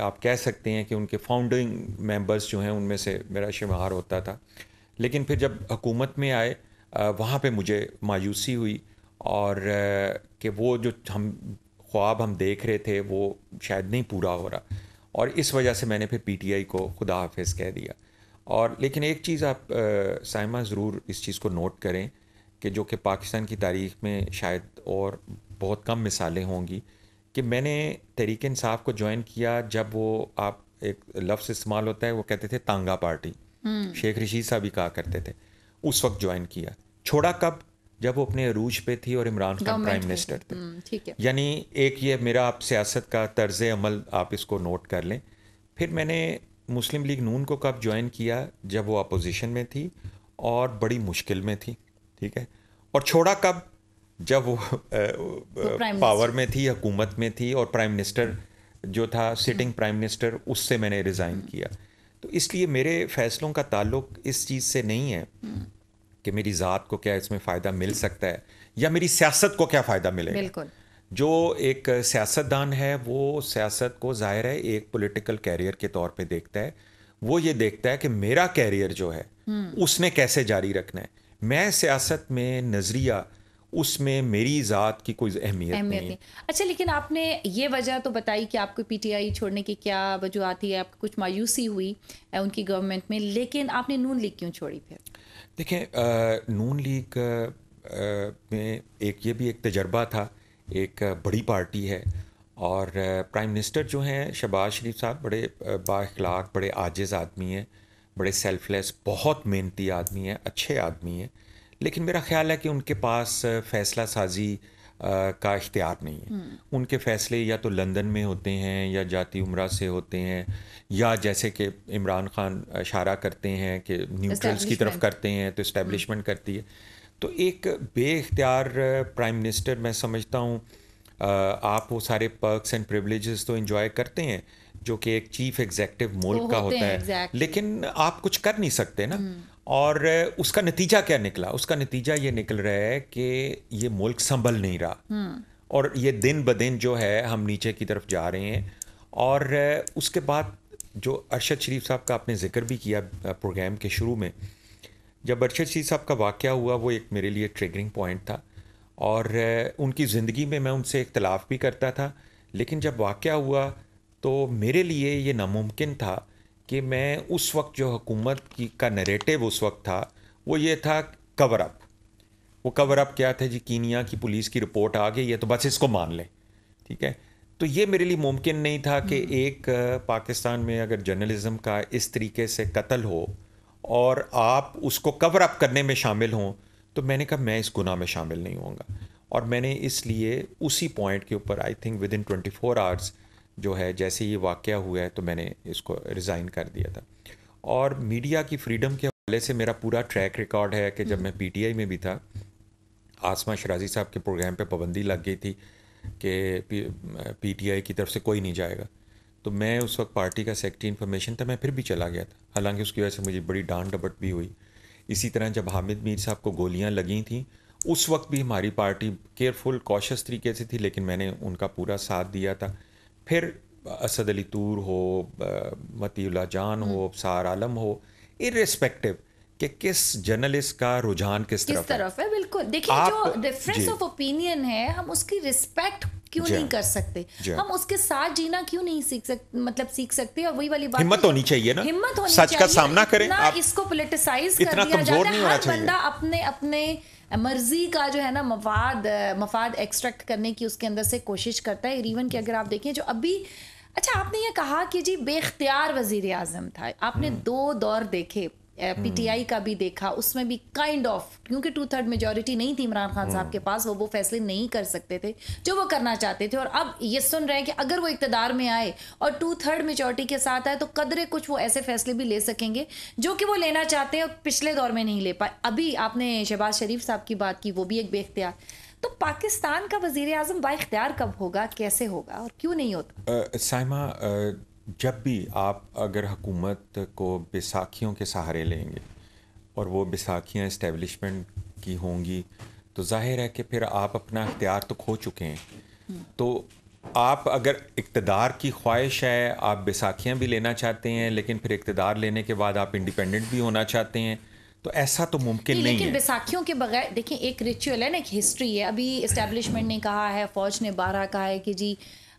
आप कह सकते हैं कि उनके फाउंडिंग मेंबर्स जो हैं उनमें से मेरा शुमार होता था लेकिन फिर जब हुकूमत में आए वहाँ पे मुझे मायूसी हुई और कि वो जो हम ख्वाब हम देख रहे थे वो शायद नहीं पूरा हो रहा और इस वजह से मैंने फिर पीटीआई को खुदा हाफिज कह दिया और लेकिन एक चीज़ आप साइमा ज़रूर इस चीज़ को नोट करें कि जो कि पाकिस्तान की तारीख में शायद और बहुत कम मिसालें होंगी कि मैंने तहरीक इंसाफ को ज्वाइन किया जब वो आप एक लफ्ज़ इस्तेमाल होता है वो कहते थे तांगा पार्टी हम्म। शेख रशीद साहब भी कहा करते थे उस वक्त ज्वाइन किया छोड़ा कब जब वो अपने अरूज पे थी और इमरान खान प्राइम मिनिस्टर थे हम्म, यानी एक ये मेरा आप सियासत का तर्ज अमल आप इसको नोट कर लें फिर मैंने मुस्लिम लीग नून को कब ज्वाइन किया जब वो अपोजिशन में थी और बड़ी मुश्किल में थी ठीक है और छोड़ा कब जब वो, पावर तो में थी हुकूमत में थी और प्राइम मिनिस्टर जो था सिटिंग प्राइम मिनिस्टर उससे मैंने रिज़ाइन हम्म। किया तो इसलिए मेरे फैसलों का ताल्लुक इस चीज़ से नहीं है कि मेरी ज़ात को क्या इसमें फ़ायदा मिल सकता है या मेरी सियासत को क्या फ़ायदा मिलेगा बिल्कुल जो एक सियासतदान है वो सियासत को ज़ाहिर है एक पॉलिटिकल कैरियर के तौर पे देखता है वो ये देखता है कि मेरा कैरियर जो है हम्म। उसने कैसे जारी रखना है मैं सियासत में नज़रिया उसमें मेरी ज़ात की कोई अहमियत नहीं।, है अच्छा लेकिन आपने ये वजह तो बताई कि आपको पीटीआई छोड़ने की क्या आती है आपको कुछ मायूसी हुई उनकी गवर्नमेंट में लेकिन आपने नून लीग क्यों छोड़ी फिर देखें नून लीग में एक ये भी एक तजर्बा था एक बड़ी पार्टी है और प्राइम मिनिस्टर जो हैं शहबाज शरीफ साहब बड़े बाखलाक बड़े आजिज़ आदमी हैं बड़े सेल्फलेस बहुत मेहनती आदमी हैं अच्छे आदमी हैं लेकिन मेरा ख्याल है कि उनके पास फैसला साजी का इख्तियार नहीं है हम्म। उनके फैसले या तो लंदन में होते हैं या जाती उम्र से होते हैं या जैसे कि इमरान खान इशारा करते हैं कि न्यूट्रल्स की तरफ करते हैं तो इस्टेबलिशमेंट हम्म। करती है तो एक बेख्तियार प्राइम मिनिस्टर मैं समझता हूँ आप वो सारे पर्कस एंड प्रिवलेजेस तो इन्जॉय करते हैं जो कि एक चीफ एग्जेक्टिव मुल्क का तो होता है exactly. लेकिन आप कुछ कर नहीं सकते ना हम्म। और उसका नतीजा क्या निकला उसका नतीजा ये निकल रहा है कि ये मुल्क संभल नहीं रहा हम्म। और ये दिन ब दिन जो है हम नीचे की तरफ जा रहे हैं और उसके बाद जो अरशद शरीफ साहब का आपने जिक्र भी किया प्रोग्राम के शुरू में जब अरशद शरीफ साहब का वाक़ हुआ वो एक मेरे लिए ट्रिगरिंग पॉइंट था और उनकी ज़िंदगी में मैं उनसे इख्तलाफ भी करता था लेकिन जब वाक़ हुआ तो मेरे लिए ये नामुमकिन था कि मैं उस वक्त जो हुकूमत की का नरेटिव उस वक्त था वो ये था कवर अप वो कवर अप क्या था जी कीनिया की पुलिस की रिपोर्ट आ गई है तो बस इसको मान लें ठीक है तो ये मेरे लिए मुमकिन नहीं था कि हम्म। एक पाकिस्तान में अगर जर्नलिज़म का इस तरीके से कत्ल हो और आप उसको कवर अप करने में शामिल हों तो मैंने कहा मैं इस गुनाह में शामिल नहीं होऊंगा और मैंने इसलिए उसी पॉइंट के ऊपर I think within twenty four hours जो है जैसे ही वाक़ हुआ है तो मैंने इसको रिज़ाइन कर दिया था और मीडिया की फ्रीडम के हवाले से मेरा पूरा ट्रैक रिकॉर्ड है कि जब हम्म। मैं पीटीआई में भी था आसमा शराजी साहब के प्रोग्राम पे पाबंदी लग गई थी कि पीटीआई की तरफ से कोई नहीं जाएगा तो मैं उस वक्त पार्टी का सेक्रेटरी इन्फॉर्मेशन था मैं फिर भी चला गया था हालांकि उसकी वजह से मुझे बड़ी डांड डबट भी हुई इसी तरह जब हामिद मीर साहब को गोलियां लगी थी उस वक्त भी हमारी पार्टी केयरफुल कॉशस तरीके से थी लेकिन मैंने उनका पूरा साथ दिया था फिर असद अली तूर हो मतीउल्ला जान हो हम्म। सार आलम हो इरेस्पेक्टिव कि किस जर्नलिस्ट का रुझान किस, किस तरफ, तरफ है, है बिल्कुल देखिए जो डिफरेंस ऑफ ओपिनियन है हम उसकी रिस्पेक्ट क्यों नहीं कर सकते हम उसके साथ जीना क्यों नहीं सीख सकते मतलब सीख सकते और वही वाली बात हिम्मत तो होनी चाहिए ना हिम्मत होनी सच का सामना करें आप इसको पोलिटिसाइज कर दिया जाता है हर बंदा अपने अपने मर्जी का जो है ना मफाद मफाद एक्सट्रैक्ट करने की उसके अंदर से कोशिश करता है इवन कि अगर आप देखें जो अभी अच्छा आपने ये कहा कि जी बेख्तियार वजीर आजम था आपने हम्म। दो दौर देखे पीटीआई हम्म। का भी देखा उसमें भी काइंड ऑफ क्योंकि टू थर्ड मेजोरिटी नहीं थी इमरान खान साहब हम्म। के पास वो वो फैसले नहीं कर सकते थे जो वो करना चाहते थे और अब ये सुन रहे हैं कि अगर वो इकतदार में आए और टू थर्ड मेजोरिटी के साथ आए तो कदरे कुछ वो ऐसे फैसले भी ले सकेंगे जो कि वो लेना चाहते हैं और पिछले दौर में नहीं ले पाए अभी आपने शहबाज शरीफ साहब की बात की वो भी एक बेख्तियार तो पाकिस्तान का वजीर अजम बाख्तियार कब होगा कैसे होगा और क्यों नहीं होता साइमा जब भी आप अगर हुकूमत को बैसाखियों के सहारे लेंगे और वो बैसाखियाँ इस्टेबलिशमेंट की होंगी तो जाहिर है कि फिर आप अपना अख्तियार तो खो चुके हैं तो आप अगर इकतदार की ख्वाहिश है आप बैसाखियाँ भी लेना चाहते हैं लेकिन फिर इकतदार लेने के बाद आप इंडिपेंडेंट भी होना चाहते हैं तो ऐसा तो मुमकिन नहीं लेकिन बैसाखियों के बगैर देखिए एक रिचुअल है ना एक हिस्ट्री है अभी इस्टेब्लिशमेंट ने कहा है फौज ने बारह कहा है कि जी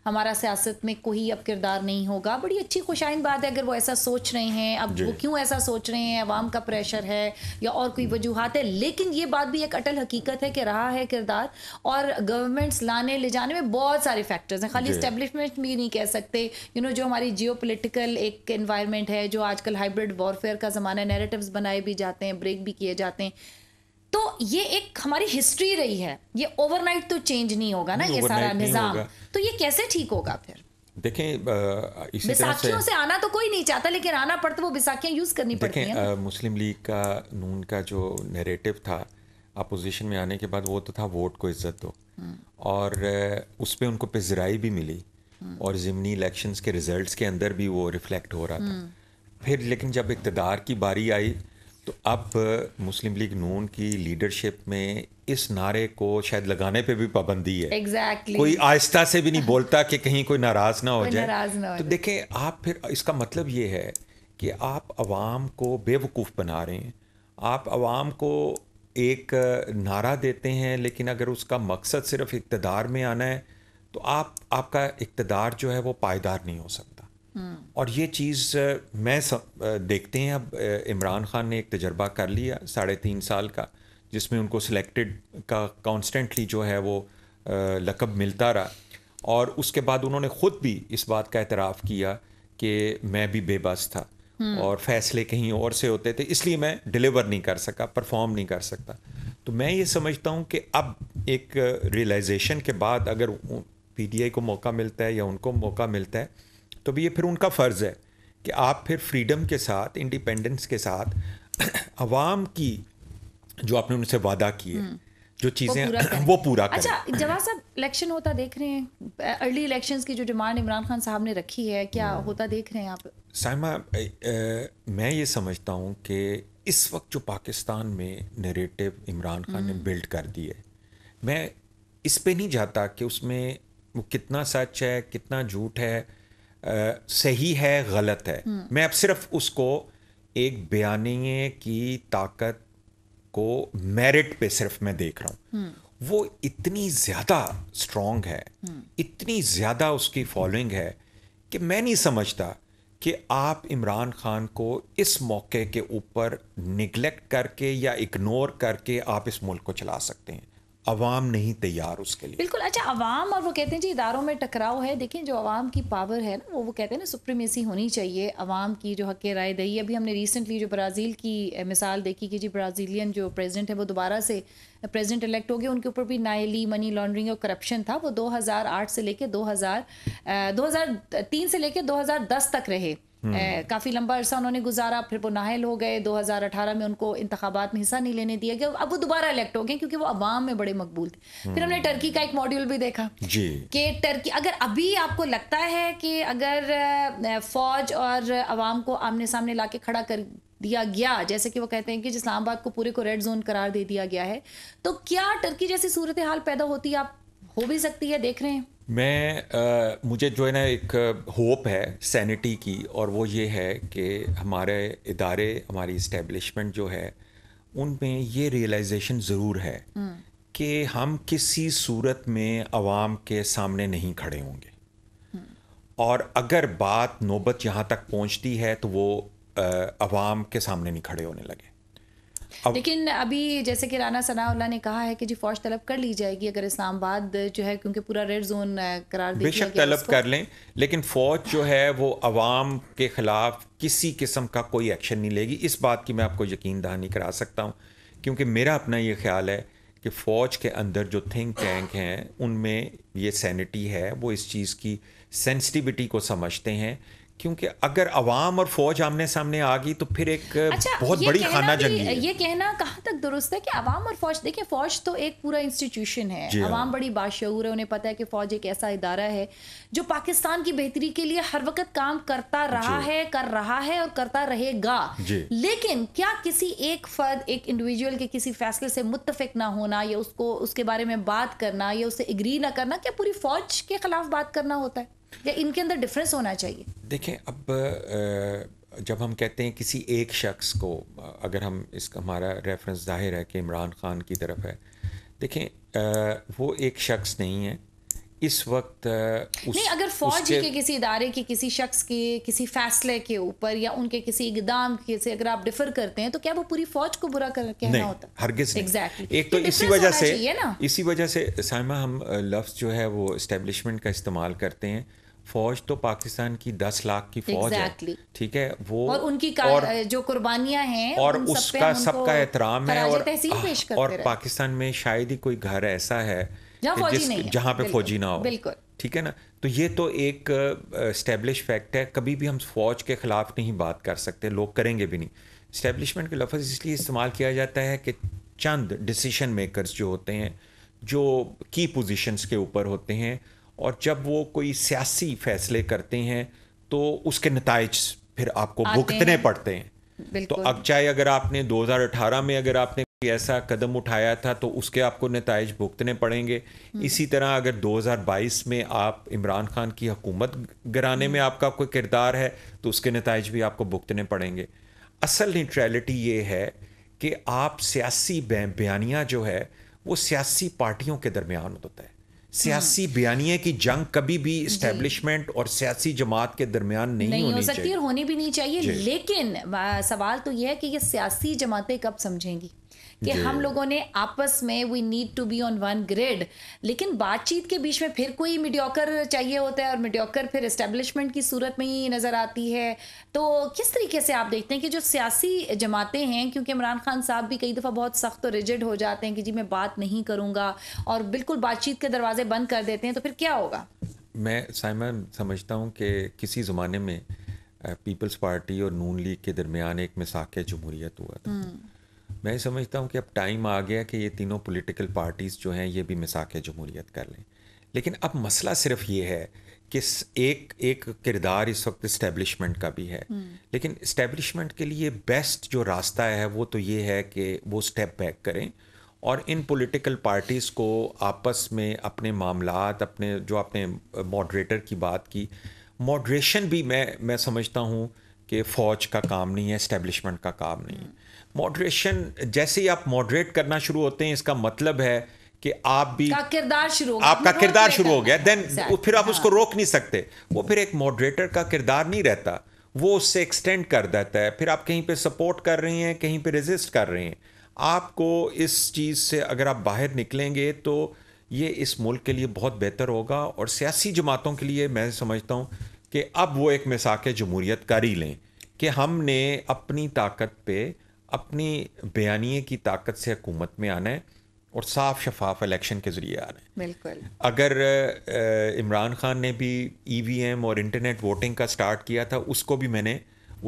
हमारा सियासत में कोई अब किरदार नहीं होगा बड़ी अच्छी खुशाइन बात है अगर वो ऐसा सोच रहे हैं अब वो क्यों ऐसा सोच रहे हैं अवाम का प्रेशर है या और कोई हम्म। वजूहत है लेकिन ये बात भी एक अटल हकीकत है कि रहा है किरदार और गवर्नमेंट्स लाने ले जाने में बहुत सारे फैक्टर्स हैं खाली इस्टेब्लिशमेंट भी नहीं कह सकते यू नो जो हमारी जियो एक इन्वायरमेंट है जो आजकल हाइब्रिड वॉरफेयर का ज़माना नेरेटिव बनाए भी जाते हैं ब्रेक भी किए जाते हैं तो ये एक हमारी हिस्ट्री रही है ये ओवरनाइट तो चेंज नहीं होगा ना ये सारा निज़ाम तो ये कैसे ठीक होगा फिर देखें इसी तरह से, से आना तो कोई नहीं चाहता लेकिन आना पड़ता तो वो बिसाखियाँ यूज़ करनी पड़ती हैं मुस्लिम लीग का नून का जो नैरेटिव था अपोजिशन में आने के बाद वो तो था वोट को इज्जत दो हम्म। और उस पर उनको पिजराई भी मिली हम्म। और जिमनी इलेक्शंस के रिजल्ट्स के अंदर भी वो रिफ्लेक्ट हो रहा था हम्म। फिर लेकिन जब इकतदार की बारी आई तो अब मुस्लिम लीग नून की लीडरशिप में इस नारे को शायद लगाने पे भी पाबंदी है exactly. कोई आहिस्ता से भी नहीं बोलता कि कहीं कोई नाराज ना हो जाए नाराज ना हो तो देखें आप फिर इसका मतलब ये है कि आप आवाम को बेवकूफ़ बना रहे हैं आप आवाम को एक नारा देते हैं लेकिन अगर उसका मकसद सिर्फ इकतदार में आना है तो आप आपका इकतदार जो है वो पायदार नहीं हो सकता और ये चीज़ मैं सब देखते हैं अब इमरान खान ने एक तजर्बा कर लिया साढ़े तीन साल का जिसमें उनको सिलेक्टेड का कॉन्स्टेंटली जो है वो लकब मिलता रहा और उसके बाद उन्होंने ख़ुद भी इस बात का एतराफ़ किया कि मैं भी बेबस था हम्म। और फैसले कहीं और से होते थे इसलिए मैं डिलीवर नहीं कर सका परफॉर्म नहीं कर सकता तो मैं ये समझता हूँ कि अब एक रियलाइजेशन के बाद अगर पीटीआई को मौका मिलता है या उनको मौका मिलता है तो भी ये फिर उनका फ़र्ज़ है कि आप फिर फ्रीडम के साथ इंडिपेंडेंस के साथ आवाम की जो आपने उनसे वादा किए हम्म। जो चीज़ें वो पूरा, करें अच्छा जवाब साहब इलेक्शन होता देख रहे हैं अर्ली इलेक्शंस की जो डिमांड इमरान खान साहब ने रखी है क्या हम्म। होता देख रहे हैं आप साइमा मैं ये समझता हूँ कि इस वक्त जो पाकिस्तान में नरेटिव इमरान खान ने बिल्ड हम्म। कर दी है मैं इस पे नहीं जाता कि उसमें वो कितना सच है कितना झूठ है सही है गलत है हम्म। मैं अब सिर्फ उसको एक बयानिए की ताकत को मेरिट पे सिर्फ मैं देख रहा हूँ हम्म। वो इतनी ज़्यादा स्ट्रॉन्ग है हम्म। इतनी ज़्यादा उसकी फॉलोइंग है कि मैं नहीं समझता कि आप इमरान खान को इस मौके के ऊपर निगलेक्ट करके या इग्नोर करके आप इस मुल्क को चला सकते हैं अवाम नहीं तैयार उसके लिए बिल्कुल अच्छा आवाम और वो कहते हैं जी इदारों में टकराव है देखें जो आवाम की पावर है ना वो वो कहते हैं ना सुप्रीमेसी होनी चाहिए अवाम की जो हक राय दही अभी हमने रिसेंटली जो ब्राज़ील की मिसाल देखी कि जी ब्राज़ीलियन जो प्रेसिडेंट है वो दोबारा से प्रेजिडेंट इलेक्ट हो गए उनके ऊपर भी नाइली मनी लॉन्ड्रिंग और करप्शन था वो 2008 से लेकर 2000 2003 से लेकर 2010 तक रहे हम्म। काफ़ी लंबा अरसा उन्होंने गुजारा फिर वो नाहल हो गए 2018 में उनको इंतबात में हिस्सा नहीं लेने दिया गया अब वो दोबारा इलेक्ट हो गए क्योंकि वो अवाम में बड़े मकबूल थे फिर हमने हम्म। टर्की का एक मॉड्यूल भी देखा कि टर्की अगर अभी आपको लगता है कि अगर फौज और अवाम को आमने सामने ला खड़ा कर दिया गया जैसे कि वो कहते हैं कि इस्लामाबाद को पूरे को रेड जोन करार दे दिया गया है तो क्या टर्की जैसी सूरत हाल पैदा होती है आप हो भी सकती है देख रहे हैं मैं आ, मुझे जो है ना एक होप है सैनिटी की और वो ये है कि हमारे इदारे हमारी इस्टेब्लिशमेंट जो है उनमें ये रियलाइजेशन ज़रूर है हम्म। कि हम किसी सूरत में आवाम के सामने नहीं खड़े होंगे हम्म। और अगर बात नौबत यहाँ तक पहुँचती है तो वो आवाम के सामने नहीं खड़े होने लगे लेकिन अभी जैसे कि राना सनाउल्ला ने कहा है कि जी फौज तलब कर ली जाएगी अगर इस्लामाबाद जो है क्योंकि पूरा रेड जोन करार बेशक तलब कर लें लेकिन फौज जो है वो अवाम के खिलाफ किसी किस्म का कोई एक्शन नहीं लेगी इस बात की मैं आपको यकीन दहानी करा सकता हूँ क्योंकि मेरा अपना ये ख्याल है कि फ़ौज के अंदर जो थिंक टैंक हैं उनमें ये सैनिटी है वो इस चीज़ की सेंसिटिविटी को समझते हैं क्योंकि अगर अवाम और फौज आमने सामने आ गई तो फिर एक अच्छा, बहुत बड़ी खाना जंगी है। ये कहना कहाँ तक दुरुस्त है कि अवाम और फौज देखिए फौज तो एक पूरा इंस्टीट्यूशन है अवाम हाँ। बड़ी बाशूर है उन्हें पता है कि फौज एक ऐसा इदारा है जो पाकिस्तान की बेहतरी के लिए हर वक्त काम करता रहा है कर रहा है और करता रहेगा लेकिन क्या किसी एक फर्द एक इंडिविजुअल के किसी फैसले से मुतफिक ना होना या उसको उसके बारे में बात करना या उससे एग्री ना करना क्या पूरी फौज के खिलाफ बात करना होता है या इनके अंदर डिफरेंस होना चाहिए देखें अब जब हम कहते हैं किसी एक शख्स को अगर हम इसका हमारा रेफरेंस जाहिर है कि इमरान खान की तरफ है देखें वो एक शख्स नहीं है इस वक्त उस, नहीं अगर फौज के किसी इदारे के किसी शख्स के किसी फैसले के ऊपर या उनके किसी इकदाम के से अगर आप डिफर करते हैं तो क्या वो पूरी फौज को बुरा कर कहना होता हरगिज एग्जैक्टली exactly. एक तो, तो इसी वजह से इसी वजह से साइमा हम लफ्ज़ जो है वो इस्टेब्लिशमेंट का इस्तेमाल करते हैं फौज तो पाकिस्तान की दस लाख की फौज exactly. है ठीक है वो और उनकी और, जो कुर्बानियां हैं और उसका सबका एहतराम है और, और पाकिस्तान में शायद ही कोई घर ऐसा है जहां पे फौजी ना हो बिल्कुल ठीक है ना तो ये तो एक स्टेब्लिश फैक्ट है कभी भी हम फौज के खिलाफ नहीं बात कर सकते लोग करेंगे भी नहीं स्टेब्लिशमेंट के लफज इसलिए इस्तेमाल किया जाता है कि चंद डिसीशन मेकर्स जो होते हैं जो की पोजीशंस के ऊपर होते हैं और जब वो कोई सियासी फैसले करते हैं तो उसके नतज फिर आपको भुगतने हैं। पड़ते हैं तो अब चाहे अगर आपने 2018 में अगर आपने ऐसा कदम उठाया था तो उसके आपको नतज भुगतने पड़ेंगे हम्म। इसी तरह अगर 2022 में आप इमरान खान की हुकूमत गिराने हम्म। में आपका कोई किरदार है तो उसके नतज भी आपको भुगतने पड़ेंगे असल न्यूट्रैलिटी ये है कि आप सियासी बयानियाँ जो है वो सियासी पार्टियों के दरमियान होता है सियासी हाँ। बयानिए की जंग कभी भी इस्टेब्लिशमेंट और सियासी जमात के दरमियान नहीं, नहीं हो सकती और होनी भी नहीं चाहिए लेकिन सवाल तो यह है कि ये सियासी जमातें कब समझेंगी कि हम लोगों ने आपस में we need to be on one grid लेकिन बातचीत के बीच में फिर कोई मीडियोकर चाहिए होता है और मीडियोकर फिर इस्टेब्लिशमेंट की सूरत में ही नज़र आती है तो किस तरीके से आप देखते हैं कि जो सियासी जमातें हैं क्योंकि इमरान खान साहब भी कई दफ़ा बहुत सख्त और रिजिड हो जाते हैं कि जी मैं बात नहीं करूँगा और बिल्कुल बातचीत के दरवाजे बंद कर देते हैं तो फिर क्या होगा मैं साइमन समझता हूँ कि किसी ज़माने में पीपल्स पार्टी और नून लीग के दरमियान एक मिसाक जमहूरियत हुआ था हम्म। मैं समझता हूँ कि अब टाइम आ गया कि ये तीनों पॉलिटिकल पार्टीज़ जो हैं ये भी मिसाक जमहूरियत कर लें लेकिन अब मसला सिर्फ ये है कि एक एक किरदार इस वक्त इस्टेबलिशमेंट का भी है हम्म। लेकिन इस्टेबलिशमेंट के लिए बेस्ट जो रास्ता है वो तो ये है कि वो स्टेप बैक करें और इन पॉलिटिकल पार्टीज़ को आपस में अपने मामला अपने जो आपने मॉडरेटर की बात की मॉडरेशन भी मैं मैं समझता हूँ कि फ़ौज का काम नहीं है इस्टेब्लिशमेंट का काम नहीं है मॉडरेशन जैसे ही आप मॉडरेट करना शुरू होते हैं इसका मतलब है कि आप भी किरदार शुरू हो आपका किरदार शुरू हो गया देन फिर आप उसको हाँ। रोक नहीं सकते वो फिर एक मॉडरेटर का किरदार नहीं रहता वो उससे एक्सटेंड कर देता है फिर आप कहीं पे सपोर्ट कर रही हैं कहीं पे रेजिस्ट कर रही हैं आपको इस चीज़ से अगर आप बाहर निकलेंगे तो ये इस मुल्क के लिए बहुत बेहतर होगा और सियासी जमातों के लिए मैं समझता हूँ कि अब वो एक मिसाक जमहूरियत कर ही लें कि हमने अपनी ताकत पे अपनी बयानी की ताकत से हुकूमत में आना है और साफ शफाफ इलेक्शन के ज़रिए आना है बिल्कुल अगर इमरान खान ने भी एम e और इंटरनेट वोटिंग का स्टार्ट किया था उसको भी मैंने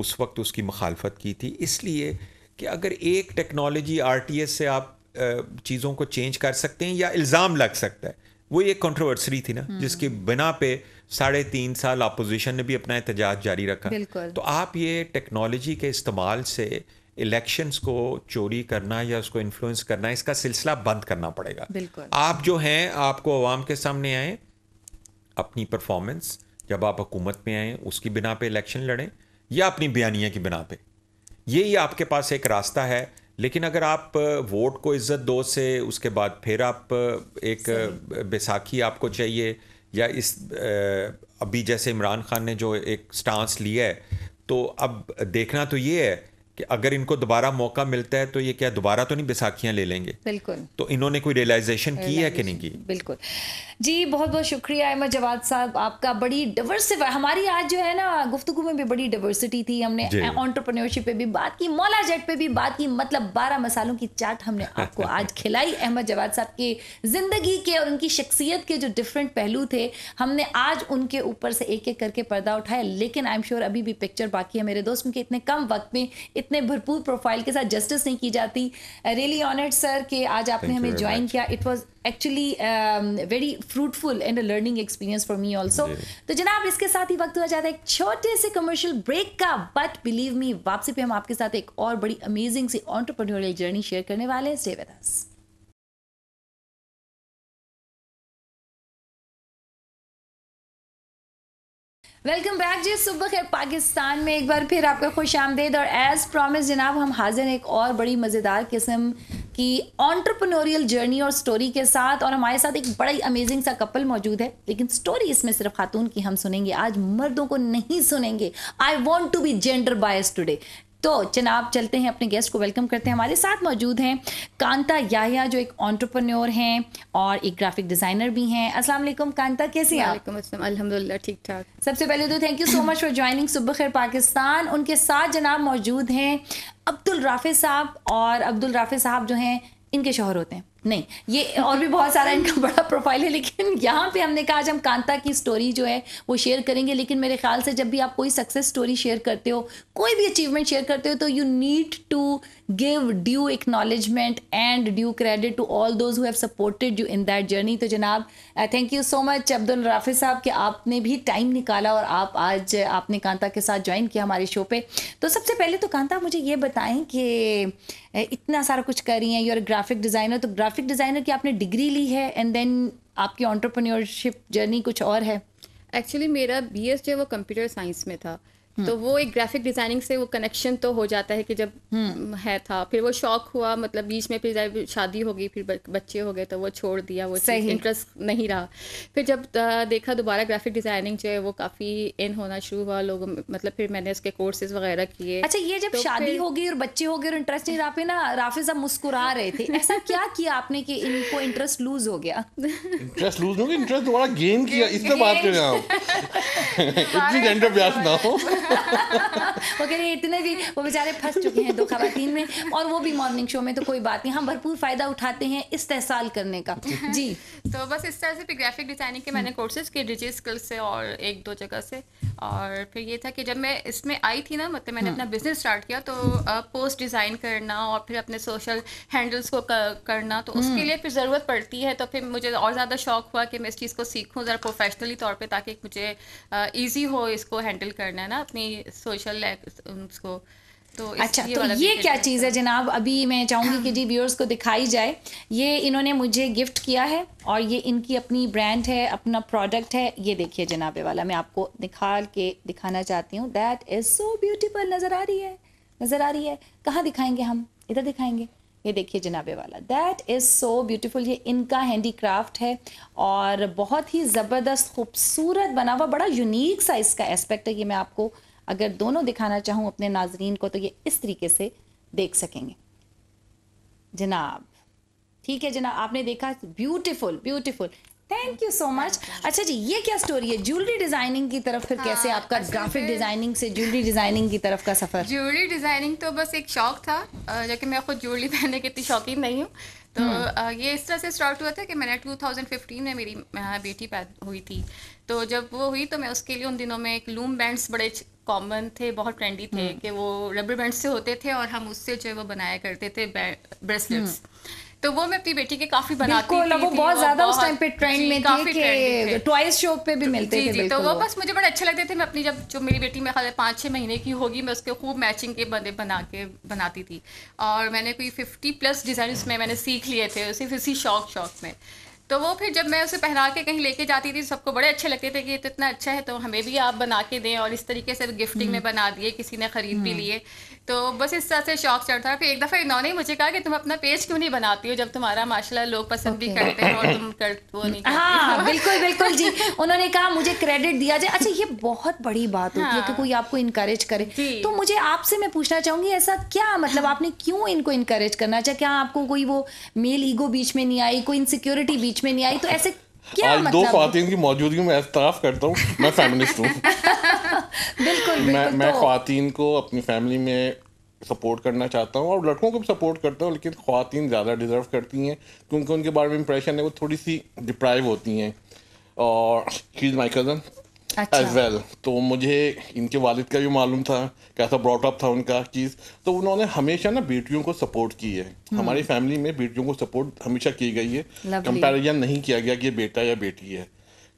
उस वक्त उसकी मुखालफत की थी इसलिए कि अगर एक टेक्नोलॉजी एस से आप चीज़ों को चेंज कर सकते हैं या इल्ज़ाम लग सकता है वो एक कंट्रोवर्सरी थी ना हम्म। जिसके बिना पे साढ़े तीन साल अपोजिशन ने भी अपना एहतजाज जारी रखा तो आप ये टेक्नोलॉजी के इस्तेमाल से इलेक्शंस को चोरी करना या उसको इन्फ्लुएंस करना इसका सिलसिला बंद करना पड़ेगा बिल्कुल आप जो हैं आपको आवाम के सामने आए अपनी परफॉर्मेंस जब आप हुकूमत में आए उसकी बिना पे इलेक्शन लड़ें या अपनी बयानिया की बिना पे ये आपके पास एक रास्ता है लेकिन अगर आप वोट को इज्जत दो से उसके बाद फिर आप एक बैसाखी आपको चाहिए या इस अभी जैसे इमरान खान ने जो एक स्टांस लिया है तो अब देखना तो ये है कि अगर इनको दोबारा मौका मिलता है तो ये क्या दोबारा तो नहीं बैसाखियाँ ले लेंगे बिल्कुल तो इन्होंने कोई रियलाइजेशन की है कि नहीं की बिल्कुल जी बहुत बहुत शुक्रिया अहमद जवाद साहब आपका बड़ी डाइवर्सिफाई हमारी आज जो है ना गुफ्तु में भी बड़ी डाइवर्सिटी थी हमने ऑन्टरप्रनोरशिप पे भी बात की मौला जेट पे भी बात की मतलब बारह मसालों की चाट हमने आपको आज खिलाई अहमद जवाद साहब की ज़िंदगी के और उनकी शख्सियत के जो डिफरेंट पहलू थे हमने आज उनके ऊपर से एक एक करके पर्दा उठाया लेकिन आई एम श्योर अभी भी पिक्चर बाकी है मेरे दोस्त उनके इतने कम वक्त में इतने भरपूर प्रोफाइल के साथ जस्टिस नहीं की जाती रियली ऑनर्ड सर कि आज आपने हमें ज्वाइन किया it was actually very fruitful and a learning experience for me also तो जनाब इसके साथ ही वक्त हो जाता है एक छोटे से कमर्शियल ब्रेक का बट बिलीव मी वापसी पे हम आपके साथ एक और बड़ी अमेजिंग सी ऑन्टरप्रनोरियल जर्नी शेयर करने वाले हैं stay with us welcome back जी सुबह खैर पाकिस्तान में एक बार फिर आपका खुश आमदेद और एज़ प्रॉमिस जनाब हम हाजिर हैं एक और बड़ी मज़ेदार किस्म की ऑन्टरप्रनोरियल जर्नी और स्टोरी के साथ और हमारे साथ एक बड़ा ही अमेजिंग सा कपल मौजूद है लेकिन स्टोरी इसमें सिर्फ खातून की हम सुनेंगे आज मर्दों को नहीं सुनेंगे I want to be gender bias today तो जनाब चलते हैं अपने गेस्ट को वेलकम करते हैं हमारे साथ मौजूद हैं कांता याहिया जो एक ऑन्टरप्रन्योर हैं और एक ग्राफिक डिज़ाइनर भी हैं अस्सलाम वालेकुम कांता कैसे हैं आप अल्हम्दुलिल्लाह ठीक ठाक सबसे पहले तो thank you so much for joining सुबह खैर पाकिस्तान उनके साथ जनाब मौजूद हैं अब्दुल राफे साहब और अब्दुल राफे साहब जो हैं इनके शोहर होते हैं नहीं ये और भी बहुत सारा इनका बड़ा प्रोफाइल है लेकिन यहाँ पे हमने कहा आज हम कांता की स्टोरी जो है वो शेयर करेंगे लेकिन मेरे ख्याल से जब भी आप कोई सक्सेस स्टोरी शेयर करते हो कोई भी अचीवमेंट शेयर करते हो तो you need to give due acknowledgement and due credit to all those who have supported you in that तो जनाब thank you so much Abdul Rafi साहब कि आपने भी टाइम निकाला और आप आज आपने कांता के साथ ज्वाइन किया हमारे शो पे तो सबसे पहले तो कांता मुझे ये बताएं कि इतना सारा कुछ कर रही हैं यू आर ग्राफिक डिज़ाइनर तो ग्राफिक डिज़ाइनर की आपने डिग्री ली है एंड देन आपकी ऑन्टरप्रन्योरशिप जर्नी कुछ और है एक्चुअली मेरा बी एस जो है वो कंप्यूटर साइंस में था तो हम्म। वो एक ग्राफिक डिजाइनिंग से वो कनेक्शन तो हो जाता है कि जब हम्म। है था फिर वो शौक हुआ मतलब बीच में फिर शादी हो गई फिर बच्चे हो गए तो वो छोड़ दिया वो इंटरेस्ट नहीं रहा फिर जब देखा दोबारा ग्राफिक डिजाइनिंग जो है वो काफी इन होना शुरू हुआ लोगों मतलब फिर मैंने उसके कोर्सेज वगैरह किए अच्छा ये जब तो शादी हो गई और बच्चे हो गए और इंटरेस्ट नहीं रहा पे ना राफिज साहब मुस्कुरा रहे थे ऐसा क्या किया आपने की इनको इंटरेस्ट लूज हो गया इंटरेस्ट लूज हो गया इंटरेस्ट दोबारा गेन किया इस बात कर रहा हूँ वो कह रहे इतने भी वो बेचारे फंस चुके हैं दो खातन में और वो भी मॉर्निंग शो में तो कोई बात नहीं हम भरपूर फायदा उठाते हैं इस्तेसाल करने का जी तो बस इस तरह से फिर ग्राफिक डिजाइनिंग के मैंने कोर्सेज किए डिजी स्किल से और एक दो जगह से और फिर ये था कि जब मैं इसमें आई थी ना मतलब मैंने हाँ। अपना बिजनेस स्टार्ट किया तो पोस्ट डिज़ाइन करना और फिर अपने सोशल हैंडल्स को करना तो उसके हम्म। लिए फिर ज़रूरत पड़ती है तो फिर मुझे और ज़्यादा शौक हुआ कि मैं इस चीज़ को सीखूँ ज़रा प्रोफेशनली तौर पर ताकि मुझे ईजी हो इसको हैंडल करना है ना अपनी सोशल उसको तो अच्छा ये तो ये क्या चीज़ है जनाब अभी मैं चाहूँगी कि जी व्यूअर्स को दिखाई जाए ये इन्होंने मुझे गिफ्ट किया है और ये इनकी अपनी ब्रांड है अपना प्रोडक्ट है ये देखिए जनाब वाला मैं आपको दिखा के दिखाना चाहती हूँ दैट इज़ सो ब्यूटीफुल नज़र आ रही है नज़र आ रही है कहाँ दिखाएंगे हम इधर दिखाएंगे ये देखिए जनाबे वाला दैट इज़ सो ब्यूटीफुल ये इनका हैंडीक्राफ्ट है और बहुत ही ज़बरदस्त खूबसूरत बना हुआ बड़ा यूनिक सा इसका एस्पेक्ट है ये मैं आपको अगर दोनों दिखाना चाहूँ अपने नाजरीन को तो ये इस तरीके से देख सकेंगे जनाब ठीक है जनाब आपने देखा beautiful beautiful thank you so much अच्छा जी ये क्या स्टोरी है ज्वेलरी डिजाइनिंग की तरफ फिर हाँ, कैसे आपका ग्राफिक डिजाइनिंग से ज्वेलरी डिजाइनिंग की तरफ का सफर ज्वेलरी डिजाइनिंग तो बस एक शौक था जबकि मैं खुद ज्वेलरी पहनने की इतनी शौकीन नहीं हूँ तो हम्म। ये इस तरह से स्टार्ट हुआ था कि मैंने 2015 में मेरी बेटी पैदा हुई थी तो जब वो हुई तो मैं उसके लिए उन दिनों में एक लूम बैंड्स बड़े कॉमन थे बहुत ट्रेंडी थे हम्म। कि वो रबर बैंड से होते थे और हम उससे जो है वो बनाया करते थे ब्रेसलेट्स तो वो मैं अपनी बेटी के काफी बनाती थी वो बहुत ज्यादा उस टाइम पे ट्रेंड में पे भी तो मिलते थे तो वो बस मुझे बड़े अच्छे लगते थे मैं अपनी जब जो मेरी बेटी मेरे खाली पाँच छः महीने की होगी मैं उसके खूब मैचिंग के बने बना के बनाती थी और मैंने कोई फिफ्टी प्लस डिज़ाइन उसमें मैंने सीख लिए थे सिर्फ इसी शौक शौक में तो वो फिर जब मैं उसे पहना के कहीं लेके जाती थी सबको बड़े अच्छे लगते थे कि ये तो इतना अच्छा है तो हमें भी आप बना के दें और इस तरीके से गिफ्टिंग में हम्म। बना दिए किसी ने खरीद भी हम्म। लिए तो बस इस तरह से शौक चढ़ता है फिर एक दफ़ा इन्होंने मुझे कहा कि तुम अपना पेज क्यों नहीं बनाती हो जब तुम्हारा माशाल्लाह लोग पसंद भी करते हैं और तुम कर वो नहीं हाँ बिल्कुल बिल्कुल जी उन्होंने कहा मुझे क्रेडिट दिया जाए अच्छा ये बहुत बड़ी बात होती है हाँ। कि कोई आपको इनकरेज करे तो मुझे आपसे मैं पूछना चाहूंगी ऐसा क्या मतलब आपने क्यों इनको इनकरेज करना चाहिए अच्छा, क्या आपको कोई वो मेल ईगो बीच में नहीं आई कोई इनसिक्योरिटी बीच में नहीं आई तो ऐसे आज मतलब? दो खातन की मौजूदगी में एतराफ करता हूँ मैं फैमिलिस्ट हूँ बिल्कुल, मैं मैं तो- खातन को अपनी फैमिली में सपोर्ट करना चाहता हूँ और लड़कों को भी सपोर्ट करता हूँ लेकिन खातन ज़्यादा डिज़र्व करती हैं क्योंकि उनके बारे में इंप्रेशन है वो थोड़ी सी डिप्राइव होती हैं और she is my cousin as well अच्छा। तो मुझे इनके वालिद का भी मालूम था कैसा ब्रॉटअप था उनका चीज़ तो उन्होंने हमेशा ना बेटियों को सपोर्ट की है हम्म। हमारी फैमिली में बेटियों को सपोर्ट हमेशा की गई है कंपेरिजन नहीं किया गया कि ये बेटा या बेटी है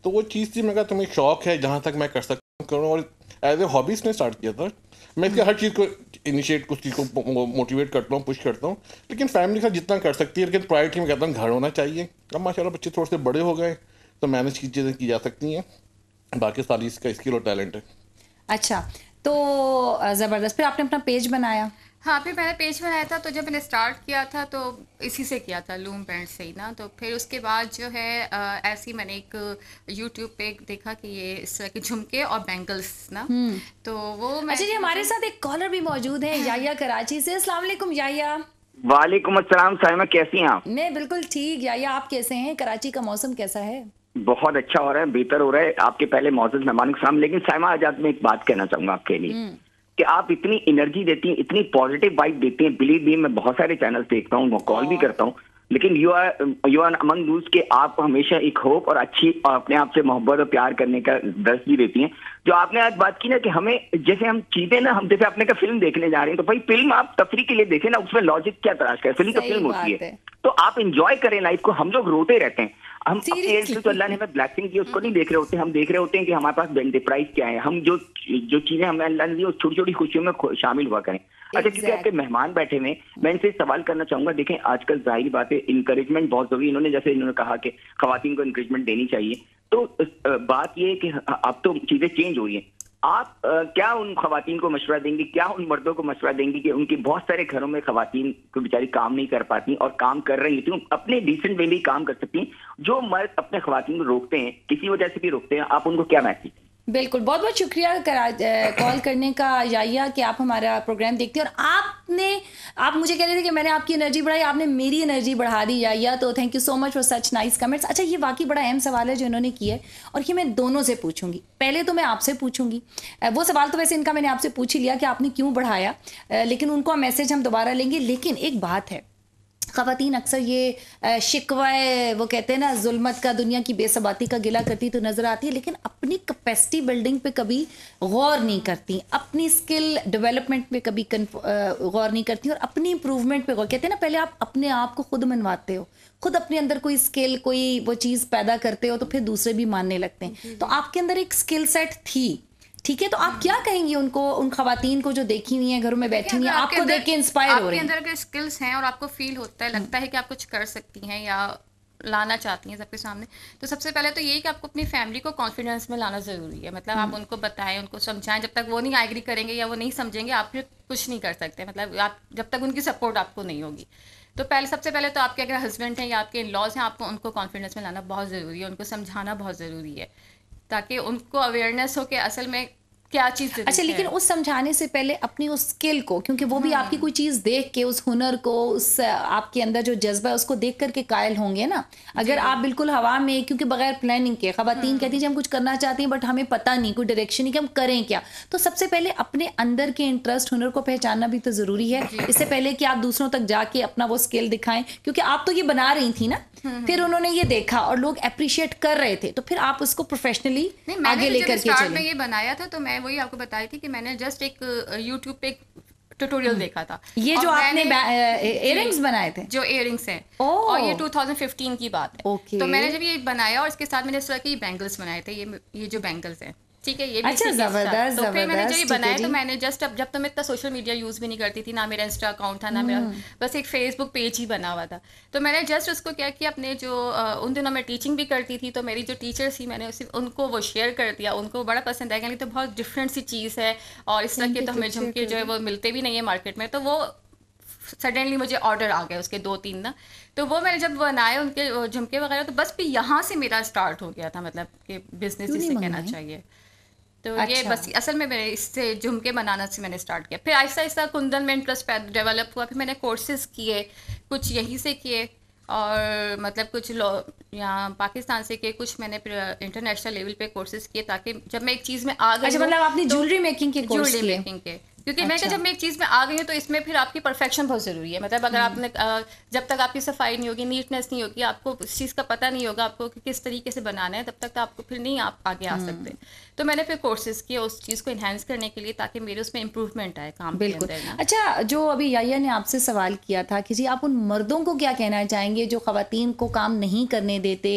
तो वो चीज़ थी मैं कहा तुम्हें शौक है जहाँ तक मैं कर सकता करूँ और एज ए हॉबीज ने स्टार्ट किया था मैं इसके हम्म। हर चीज़ को इनिशिएट कुछ चीज़ को मोटिवेट करता हूँ पुश करता हूँ लेकिन फैमिली का जितना कर सकती है लेकिन प्रायोरिटी में कहता हूँ घर होना चाहिए अब माशाल्लाह बच्चे थोड़े से बड़े हो गए तो मैनेज की चीज़ें की जा सकती हैं बाकी सारी इसका स्किल और टैलेंट है अच्छा तो ज़बरदस्त फिर आपने अपना पेज बनाया हाँ फिर मैंने पेज बनाया था तो जब मैंने स्टार्ट किया था तो इसी से किया था लूम पेंट से ही ना तो फिर उसके बाद जो है आ, ऐसे ही मैंने एक यूट्यूब पे देखा कि ये इस तरह के झुमके और बैंगल्स ना हम्म। तो वो मैं अच्छा जी हमारे साथ एक कॉलर भी मौजूद है हाँ। याया कराची से अस्सलाम वालेकुम याया वालेकुम अस्सलाम साहिमा कैसी हैं आप मैं बिल्कुल ठीक याया आप कैसे हैं कराची का मौसम कैसा है बहुत अच्छा हो रहा है बेहतर हो रहा है आपके पहले मौजूद मेहमान के सामने लेकिन साइमा आजाद में एक बात कहना चाहूंगा आपके लिए हम्म। कि आप इतनी एनर्जी देती हैं इतनी पॉजिटिव वाइब देती हैं बिलीव भी मैं बहुत सारे चैनल्स देखता हूँ कॉल भी हाँ। करता हूँ लेकिन you are you are among those के आप हमेशा एक होप और अच्छी और अपने आप से मोहब्बत और प्यार करने का दर्श भी देती हैं जो आपने आज बात की ना कि हमें जैसे हम चीजें ना हम जैसे आपने का फिल्म देखने जा रहे हैं तो भाई फिल्म आप तफरी के लिए देखें ना उसमें लॉजिक क्या तलाश करें फिल्म तो फिल्म होती है तो आप इंजॉय करें लाइफ को हम लोग रोते रहते हैं हम तो अल्लाह ने हमें ब्लैसिंग दी उसको नहीं हम्म। देख रहे होते हम देख रहे होते हैं कि हमारे पास प्राइस क्या है हम जो जो चीजें हमें अल्लाह ने दी उस छोटी छोटी खुशियों में शामिल हुआ करें अच्छा क्योंकि आपके मेहमान बैठे हुए मैं इनसे सवाल करना चाहूंगा देखें आजकल जाहिर बात है इंकरेजमेंट बहुत जरूरी इन्होंने जैसे इन्होंने कहा कि खातन को इंकरेजमेंट देनी चाहिए तो बात ये है कि अब तो चीजें चेंज हो रही है आप आ, क्या उन खातन को मशवरा देंगी क्या उन मर्दों को मशवरा देंगी कि उनके बहुत सारे घरों में खातन को बेचारी काम नहीं कर पाती और काम कर रही होती अपने डिसेंट में भी काम कर सकती हैं जो मर्द अपने खातन को रोकते हैं किसी वजह से भी रोकते हैं आप उनको क्या मैसेज बिल्कुल बहुत बहुत शुक्रिया करा कॉल करने का जाइया कि आप हमारा प्रोग्राम देखते हैं और आपने आप मुझे कह रहे थे कि मैंने आपकी एनर्जी बढ़ाई आपने मेरी एनर्जी बढ़ा दी या तो thank you so much for such nice comments अच्छा ये वाकई बड़ा अहम सवाल है जो इन्होंने किया है और ये मैं दोनों से पूछूंगी पहले तो मैं आपसे पूछूंगी वो सवाल तो वैसे इनका मैंने आपसे पूछ ही लिया कि आपने क्यों बढ़ाया लेकिन उनका मैसेज हम दोबारा लेंगे लेकिन एक बात है खातन अक्सर ये शिकवा वो कहते हैं ना जुल्मत का दुनिया की बेसबाती का गिला करती तो नज़र आती है लेकिन अपनी कैपेसिटी बिल्डिंग पे कभी गौर नहीं करती अपनी स्किल डेवलपमेंट पे कभी गौर नहीं करती और अपनी इम्प्रूवमेंट पे गौर कहते हैं ना पहले आप अपने आप को खुद मनवाते हो खुद अपने अंदर कोई स्किल कोई वो चीज़ पैदा करते हो तो फिर दूसरे भी मानने लगते हैं तो आपके अंदर एक स्किल सेट थी ठीक है तो आप क्या हम्म। कहेंगी उनको उन खातन को जो देखी हुई है घरों में बैठी हुई है आपको देख के इंस्पायर हो रही है अंदर स्किल्स हैं और आपको फील होता है हम्म। लगता है कि आप कुछ कर सकती हैं या लाना चाहती हैं सबके सामने तो सबसे पहले तो यही कि आपको अपनी फैमिली को कॉन्फिडेंस में लाना ज़रूरी है मतलब आप हम्म। उनको बताएं उनको समझाएं जब तक वो नहीं एग्री करेंगे या वो नहीं समझेंगे आप फिर कुछ नहीं कर सकते मतलब आप जब तक उनकी सपोर्ट आपको नहीं होगी तो पहले सबसे पहले तो आपके अगर हस्बैंड हैं या आपके इन लॉज हैं आपको उनको कॉन्फिडेंस में लाना बहुत ज़रूरी है उनको समझाना बहुत ज़रूरी है ताकि उनको अवेयरनेस हो कि असल में क्या चीज अच्छा लेकिन उस समझाने से पहले अपनी उस स्किल को क्योंकि वो भी हाँ। आपकी कोई चीज देख के उस हुनर को उस आपके अंदर जो जज्बा है उसको देख करके कायल होंगे ना अगर आप बिल्कुल हवा में क्योंकि बगैर प्लानिंग के खातन हाँ। कहती है हम कुछ करना चाहते हैं बट हमें पता नहीं कोई डायरेक्शन नहीं कि हम करें क्या तो सबसे पहले अपने अंदर के इंटरेस्ट हुनर को पहचानना भी तो जरूरी है इससे पहले कि आप दूसरों तक जाके अपना वो स्किल दिखाएं क्योंकि आप तो ये बना रही थी ना हम्म, हम्म। फिर उन्होंने ये देखा और लोग अप्रिशिएट कर रहे थे तो फिर आप उसको प्रोफेशनली आगे लेकर के चले ये बनाया था तो मैं वही आपको बताई थी कि मैंने जस्ट एक यूट्यूब पे एक ट्यूटोरियल हम्म। देखा था ये जो आपने इयरिंग्स बनाए थे जो इयरिंग्स हैं और ये 2015 की बात है तो मैंने जब ये बनाया और इसके साथ मैंने इस तरह के बैंगल्स बनाए थे ये ये जो बैंगल्स हैं ठीक है ये भी अच्छा जबरदस्त तो फिर मैंने जो ये बनाया तो मैंने जस्ट अब जब तो मैं इतना सोशल मीडिया यूज़ भी नहीं करती थी ना मेरा इंस्टा अकाउंट था ना मेरा हम्म। बस एक फेसबुक पेज ही बना हुआ था तो मैंने जस्ट उसको क्या किया अपने जो उन दिनों मैं टीचिंग भी करती थी तो मेरी जो टीचर्स थी मैंने उसे उनको वो शेयर कर दिया उनको बड़ा पसंद आया तो बहुत डिफरेंट सी चीज़ है और इस तरह के तो हमें झुमके जो है वो मिलते भी नहीं है मार्केट में तो वो सडनली मुझे ऑर्डर आ गया उसके दो तीन ना तो वो मैंने जब बनाए उनके झुमके वगैरह तो बस भी यहाँ से मेरा स्टार्ट हो गया था मतलब कि बिजनेस जिसे कहना चाहिए तो अच्छा। ये बस असल में मैंने इससे झुमके बनाना से मैंने स्टार्ट किया फिर आहिस्ता ऐसा कुंदन में इंटरेस्ट डेवलप हुआ फिर मैंने कोर्सेज किए कुछ यहीं से किए और मतलब कुछ लो यहाँ पाकिस्तान से के कुछ मैंने इंटरनेशनल लेवल पे कोर्सेज किए ताकि जब मैं एक चीज़ में आ गई अच्छा मतलब आपने ज्वेलरी तो मेकिंग के ज्वेलरी मेकिंग के क्योंकि अच्छा। मैं जब मैं एक चीज़ में आ गई हूँ तो इसमें फिर आपकी परफेक्शन बहुत ज़रूरी है मतलब अगर हम्म। आपने जब तक आपकी सफाई नहीं होगी नीटनेस नहीं होगी आपको उस चीज़ का पता नहीं होगा आपको कि किस तरीके से बनाना है तब तक तो आपको फिर नहीं आप आगे आ सकते हम्म। तो मैंने फिर कोर्सेज किए उस चीज़ को इन्हेंस करने के लिए ताकि मेरे उसमें इम्प्रूवमेंट आए काम बिल्कुल अच्छा जो अभी याया ने आपसे सवाल किया था कि जी आप उन मर्दों को क्या कहना चाहेंगे जो खातन को काम नहीं करने देते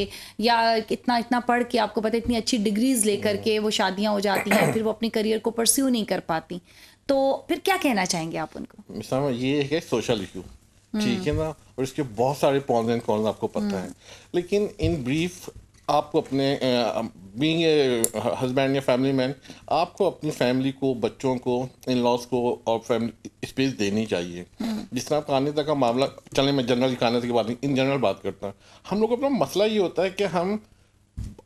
या इतना इतना पढ़ के आपको पता इतनी अच्छी डिग्रीज लेकर के वो शादियाँ हो जाती हैं फिर वो अपने करियर को परस्यू नहीं कर पाती तो फिर क्या कहना चाहेंगे आप उनको ये है सोशल इशू हम्म। ठीक है ना और इसके बहुत सारे पॉन्स एंड कॉन्स आपको पता हम्म। है लेकिन इन ब्रीफ आपको अपने बीइंग ए हस्बैंड या फैमिली मैन आपको अपनी फैमिली को बच्चों को इन लॉज को और फैमिली स्पेस देनी चाहिए हम्म। जिस तरह तक का मामला चले मैं जनरल कहने की बात नहीं इन जनरल बात करता हूँ हम लोग अपना मसला ये होता है कि हम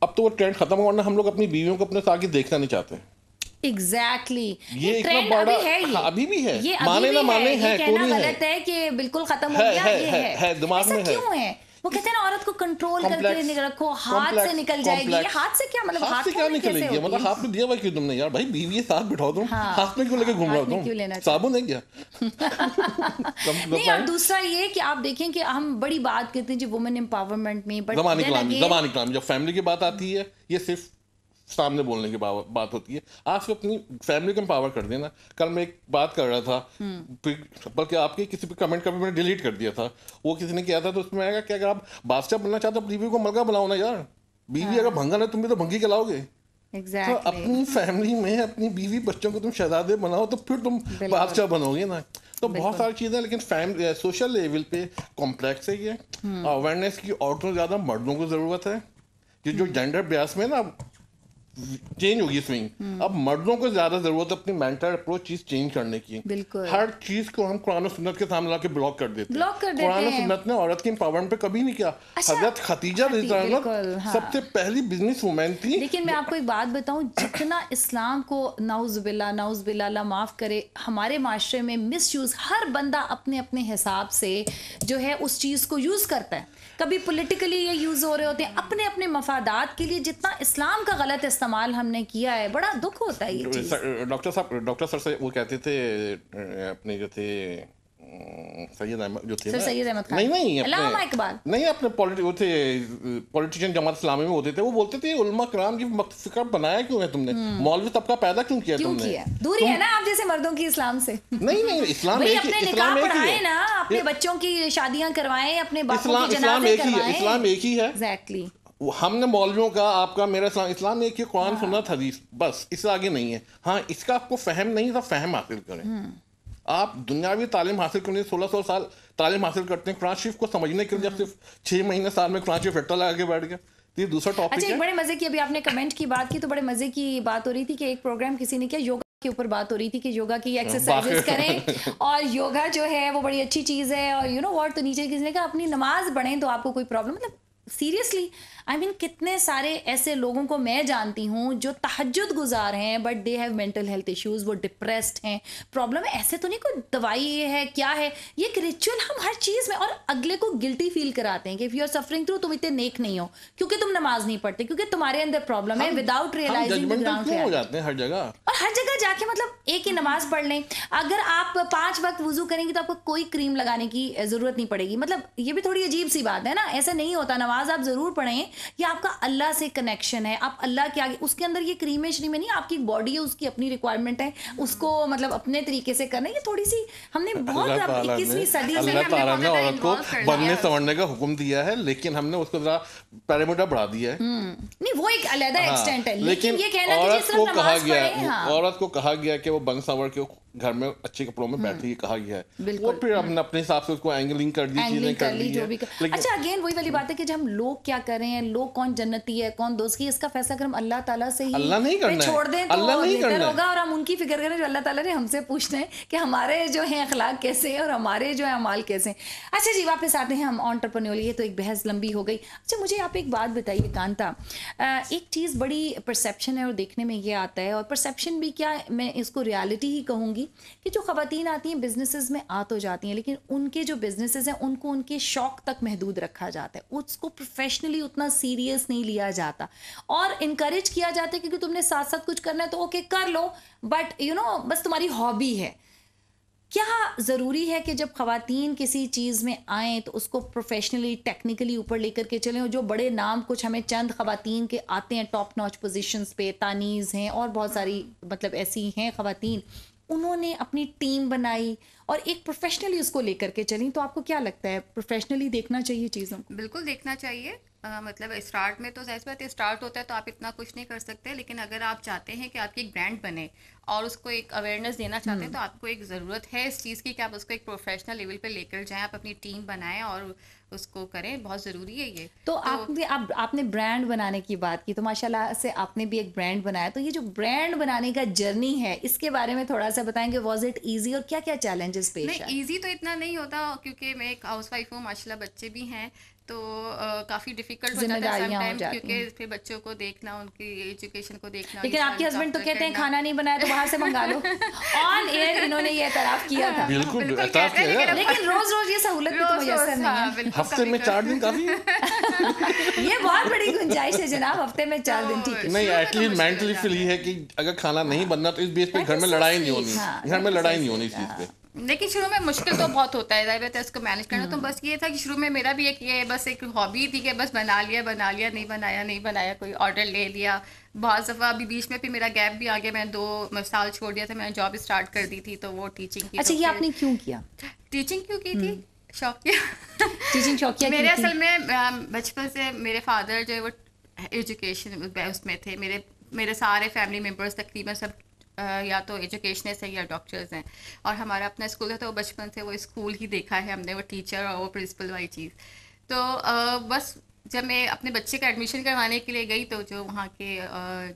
अब तो वो ट्रेंड ख़त्म हुआ ना हम लोग अपनी बीवियों को अपने साथ ही देखना नहीं चाहते एग्जैक्टली exactly. ये ट्रेंड बड़ा अभी, है ये। हाँ, अभी भी है ये माने ना माने है, है कहना गलत है कि बिल्कुल खत्म हो गया ये है है, दिमाग में है क्यों है वो कहते हैं ना औरत को कंट्रोल करके रखो हाथ से निकल जाएगी ये हाथ से क्या मतलब हाथ से क्या निकलेगी मतलब हाथ में दिया हुआ क्यों तुमने यार भाई बीवी है साथ बिठाओ तुम हाँ, हाथ में क्यों लेके घूम रहा तुम साबुन है क्या नहीं यार दूसरा ये कि आप देखें कि हम बड़ी बात करते हैं जी वुमेन एम्पावरमेंट में बट जमानी जब फैमिली की बात आती है ये सिर्फ सामने बोलने की बात होती है आप अपनी फैमिली को एम्पावर कर देना कल मैं एक बात कर रहा था हम्म। बल्कि आपके किसी भी कमेंट का मैंने डिलीट कर दिया था वो किसी ने किया था तो उसमें आएगा कि अगर आप बादशाह बनना चाहते हो बीवी को मलका बनाओ ना यार बीवी हाँ। अगर भंगा ना तुम भी तो भंगी कहलाओगे Exactly. तो अपनी फैमिली में अपनी बीवी बच्चों को तुम शहजादे बनाओ तो फिर तुम बादशाह बनोगे ना तो बहुत सारी चीज़ें लेकिन फैमिली सोशल लेवल पे कॉम्प्लेक्स है ये अवेयरनेस हम्म। की औरतों ज़्यादा मर्दों को ज़रूरत है ये जो जेंडर हम्म। ब्यास में ना चेंज होगी स्विंग हम्म। अब मर्दों को ज्यादा जरूरत है अपनी मेंटल अप्रोच चीज चेंज करने की हर चीज को हम कुरान सुन्नत के सामने लाके ब्लॉक कर देते ब्लॉक कर देते कुरान सुन्नत ने औरत के एम्पावरमेंट पे कभी नहीं किया अच्छा, हजरत खतीजा हाँ। सबसे पहली बिजनेस वुमेन थी लेकिन मैं आपको एक बात बताऊं जितना इस्लाम को नाउज बिल्ला नाउज बिल्ला माफ करे हमारे माशरे में मिस हर बंदा अपने अपने हिसाब से जो है उस चीज को यूज करता है कभी पोलिटिकली ये यूज़ हो रहे होते हैं अपने अपने मफादात के लिए जितना इस्लाम का गलत इस्तेमाल हमने किया है बड़ा दुख होता है ये डॉक्टर साहब डॉक्टर सर से वो कहते थे अपने जो थे सैयद जो थे सर सैयद अहमद खान नहीं नहीं अपने, नहीं अपने वो थे पॉलिटिशियन जमात इस्लामी में होते थे वो बोलते थे उलमा कराम की बनाया क्यों है तुमने मौलवी तबका पैदा क्यों किया क्यों तुमने किया? दूरी है ना आप जैसे मर्दों की इस्लाम से नहीं नहीं इस्लाम एक अपने ना अपने बच्चों की शादियां करवाएं अपने इस्लाम एक ही है इस्लाम एक ही है एग्जैक्टली हमने मौलवियों का आपका मेरा इस्लाम इस्लाम एक ही कुरान सुन्नत हदीस बस इससे आगे नहीं है हाँ इसका आपको फहम नहीं था फहम हासिल करें आप दुनियावी तालीम हासिल करने सोलह सौ साल तालीम हासिल करते हैं कुरान शरीफ को समझने के लिए जब सिर्फ छह महीने साल में कुरान शरीफ रट्टा लगा के बैठ गया तो ये दूसरा टॉपिक अच्छा, है बड़े मजे की अभी आपने कमेंट की बात की तो बड़े मजे की बात हो रही थी कि एक प्रोग्राम किसी ने किया योगा के ऊपर बात हो रही थी कि योगा की एक्सरसाइजेस हाँ, करें और योगा जो है वो बड़ी अच्छी चीज़ है और यू नो व्हाट तो नीचे किसी ने कहा अपनी नमाज पढ़ें तो आपको कोई प्रॉब्लम मतलब सीरियसली आई मीन कितने सारे ऐसे लोगों को मैं जानती हूँ जो तहजद गुजार हैं but they have mental health issues वो डिप्रेस्ड हैं प्रॉब्लम है ऐसे तो नहीं कोई दवाई ये है क्या है ये एक रिचुअल हम हर चीज़ में और अगले को गिल्टी फील कराते हैं कि if you are suffering through तुम इतने नेक नहीं हो क्योंकि तुम नमाज नहीं पढ़ते क्योंकि तुम्हारे अंदर प्रॉब्लम है विदाउट रियलाइजिंग हर जगह और हर जगह जाके मतलब एक ही नमाज पढ़ लें अगर आप पांच वक्त वजू करेंगे तो आपको कोई क्रीम लगाने की जरूरत नहीं पड़ेगी मतलब ये भी थोड़ी अजीब सी बात है ना ऐसा नहीं होता नमाज नमाज आप ज़रूर पढ़ें ये आपका अल्लाह से कनेक्शन है आप अल्लाह के आगे उसके अंदर ये क्रीम है श्रीम नहीं आपकी बॉडी है उसकी अपनी रिक्वायरमेंट है उसको मतलब अपने तरीके से करना ये थोड़ी सी हमने बहुत इक्कीसवीं सदी से औरत को बनने संवरने का हुक्म दिया है लेकिन हमने उसको जरा पैरामीटर बढ़ा दिया है हम्म, नहीं वो एक अलग एक्सटेंट हाँ, है लेकिन, ये कहना हाँ। औरत को कहा गया औरत को कहा गया कि वो बन संवर के घर में अच्छे कपड़ों में बैठी हम्म, कहा गया है वो फिर अपने हाँ। अपने हिसाब से उसको एंगलिंग कर दी चीजें कर भी अच्छा अगेन वही वाली हम्म। बात है कि जब हम लोग क्या कर रहे हैं लोग कौन जन्नती है कौन दोस्त की इसका फैसला कर हम अल्लाह ताला से ही अल्लाह नहीं करना छोड़ दें तो अल्लाह नहीं करना होगा और हम उनकी फिक्र करें जो अल्लाह ताला ने हमसे पूछते हैं कि हमारे जो है अखलाक कैसे हैं और हमारे जो है अमाल कैसे हैं अच्छा जी वापस आते हैं हम ऑन्टरप्रनोर ये तो एक बहस लंबी हो गई अच्छा मुझे आप एक बात बताइए कांता एक चीज़ बड़ी परसेप्शन है और देखने में ये आता है और परसेप्शन भी क्या मैं इसको रियालिटी ही कहूँगी कि जो ख़वान आती हैं बिजनेसेस में आ तो जाती हैं लेकिन उनके जो बिजनेसेस हैं उनको उनके शौक तक महदूद रखा जाता है उसको प्रोफेशनली उतना सीरियस नहीं लिया जाता और इनक्रेज किया जाता है क्योंकि तुमने साथ साथ कुछ करना है तो ओके कर लो बट यू नो बस तुम्हारी हॉबी है क्या ज़रूरी है कि जब खातन किसी चीज़ में आएँ तो उसको प्रोफेशनली टेक्निकली ऊपर लेकर के चलें और जो बड़े नाम कुछ हमें चंद खातन के आते हैं टॉप नॉच पोजीशंस पे तानीज़ हैं और बहुत सारी मतलब ऐसी हैं खातन उन्होंने अपनी टीम बनाई और एक प्रोफेशनली उसको लेकर के चली तो आपको क्या लगता है प्रोफेशनली देखना चाहिए चीज़ों को बिल्कुल देखना चाहिए आ, मतलब स्टार्ट में तो जैसे बात स्टार्ट होता है तो आप इतना कुछ नहीं कर सकते लेकिन अगर आप चाहते हैं कि आपकी एक ब्रांड बने और उसको एक अवेयरनेस देना चाहते हैं तो हम्म। आपको एक ज़रूरत है इस चीज़ की कि आप उसको एक प्रोफेशनल लेवल पे लेकर जाएं आप अपनी टीम बनाएं और उसको करें बहुत ज़रूरी है ये तो, तो भी आप, आपने ब्रांड बनाने की बात की तो माशाल्लाह से आपने भी एक ब्रांड बनाया तो ये जो ब्रांड बनाने का जर्नी है इसके बारे में थोड़ा सा बताएंगे वॉज इट ईजी और क्या क्या चैलेंजेस पे नहीं ईजी तो इतना नहीं होता क्योंकि मैं एक हाउस वाइफ हूँ माशाला बच्चे भी हैं तो काफी डिफिकल्ट हो जाता है क्योंकि फिर बच्चों को देखना उनकी एजुकेशन को देखना लेकिन आपके हस्बैंड तो कहते हैं खाना नहीं बनाया तो बाहर से मंगा लो ऑन एयर इन्होंने ये एतराफ किया हाँ, था बिल्कुल एतराफ किया लेकिन रोज रोज ये सहूलत भी तो मुयसर नहीं हाँ, है हफ्ते में चार दिन काफी ये बहुत बड़ी गुंजाइश है जनाब हफ्ते में चार दिन ठीक है नहीं एटलीस्ट मेंटली फील ये है कि अगर खाना नहीं बनना तो इस बेस पे घर में लड़ाई नहीं होनी हाँ, घर में लड़ाई नहीं होनी इस चीज पे लेकिन शुरू में मुश्किल तो बहुत होता है रहता उसको मैनेज करना तो हाँ। बस ये था कि शुरू में मेरा भी एक ये बस एक हॉबी थी कि बस बना लिया बना लिया नहीं बनाया नहीं बनाया कोई ऑर्डर ले लिया बहुत दफ़ा अभी बीच में भी मेरा गैप भी आ गया मैंने दो साल छोड़ दिया था मैंने जॉब स्टार्ट कर दी थी तो वो टीचिंग की अच्छा तो ये आपने क्यों किया टीचिंग क्यों की थी हम्म। शौकिया टीचिंग शौकिया मेरे असल में बचपन से मेरे फादर जो है वो एजुकेशन उसमें थे मेरे मेरे सारे फैमिली मेम्बर्स तकरीबन सब या तो एजुकेशनिस्ट हैं या डॉक्टर्स हैं और हमारा अपना स्कूल है तो बचपन से वो स्कूल ही देखा है हमने वो टीचर और वो प्रिंसिपल वाली चीज़ तो बस जब मैं अपने बच्चे का एडमिशन करवाने के लिए गई तो जो वहाँ के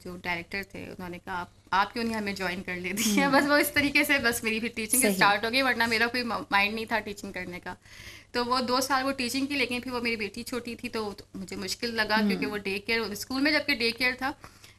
जो डायरेक्टर थे उन्होंने कहा आप आप क्यों नहीं हमें ज्वाइन कर लेती हैं हम्म। बस वो इस तरीके से बस मेरी फिर टीचिंग स्टार्ट हो गई वरना मेरा कोई माइंड नहीं था टीचिंग करने का तो वो दो साल वो टीचिंग की लेकिन फिर वो मेरी बेटी छोटी थी तो मुझे मुश्किल लगा हम्म। क्योंकि वो डे केयर स्कूल में जबकि डे केयर था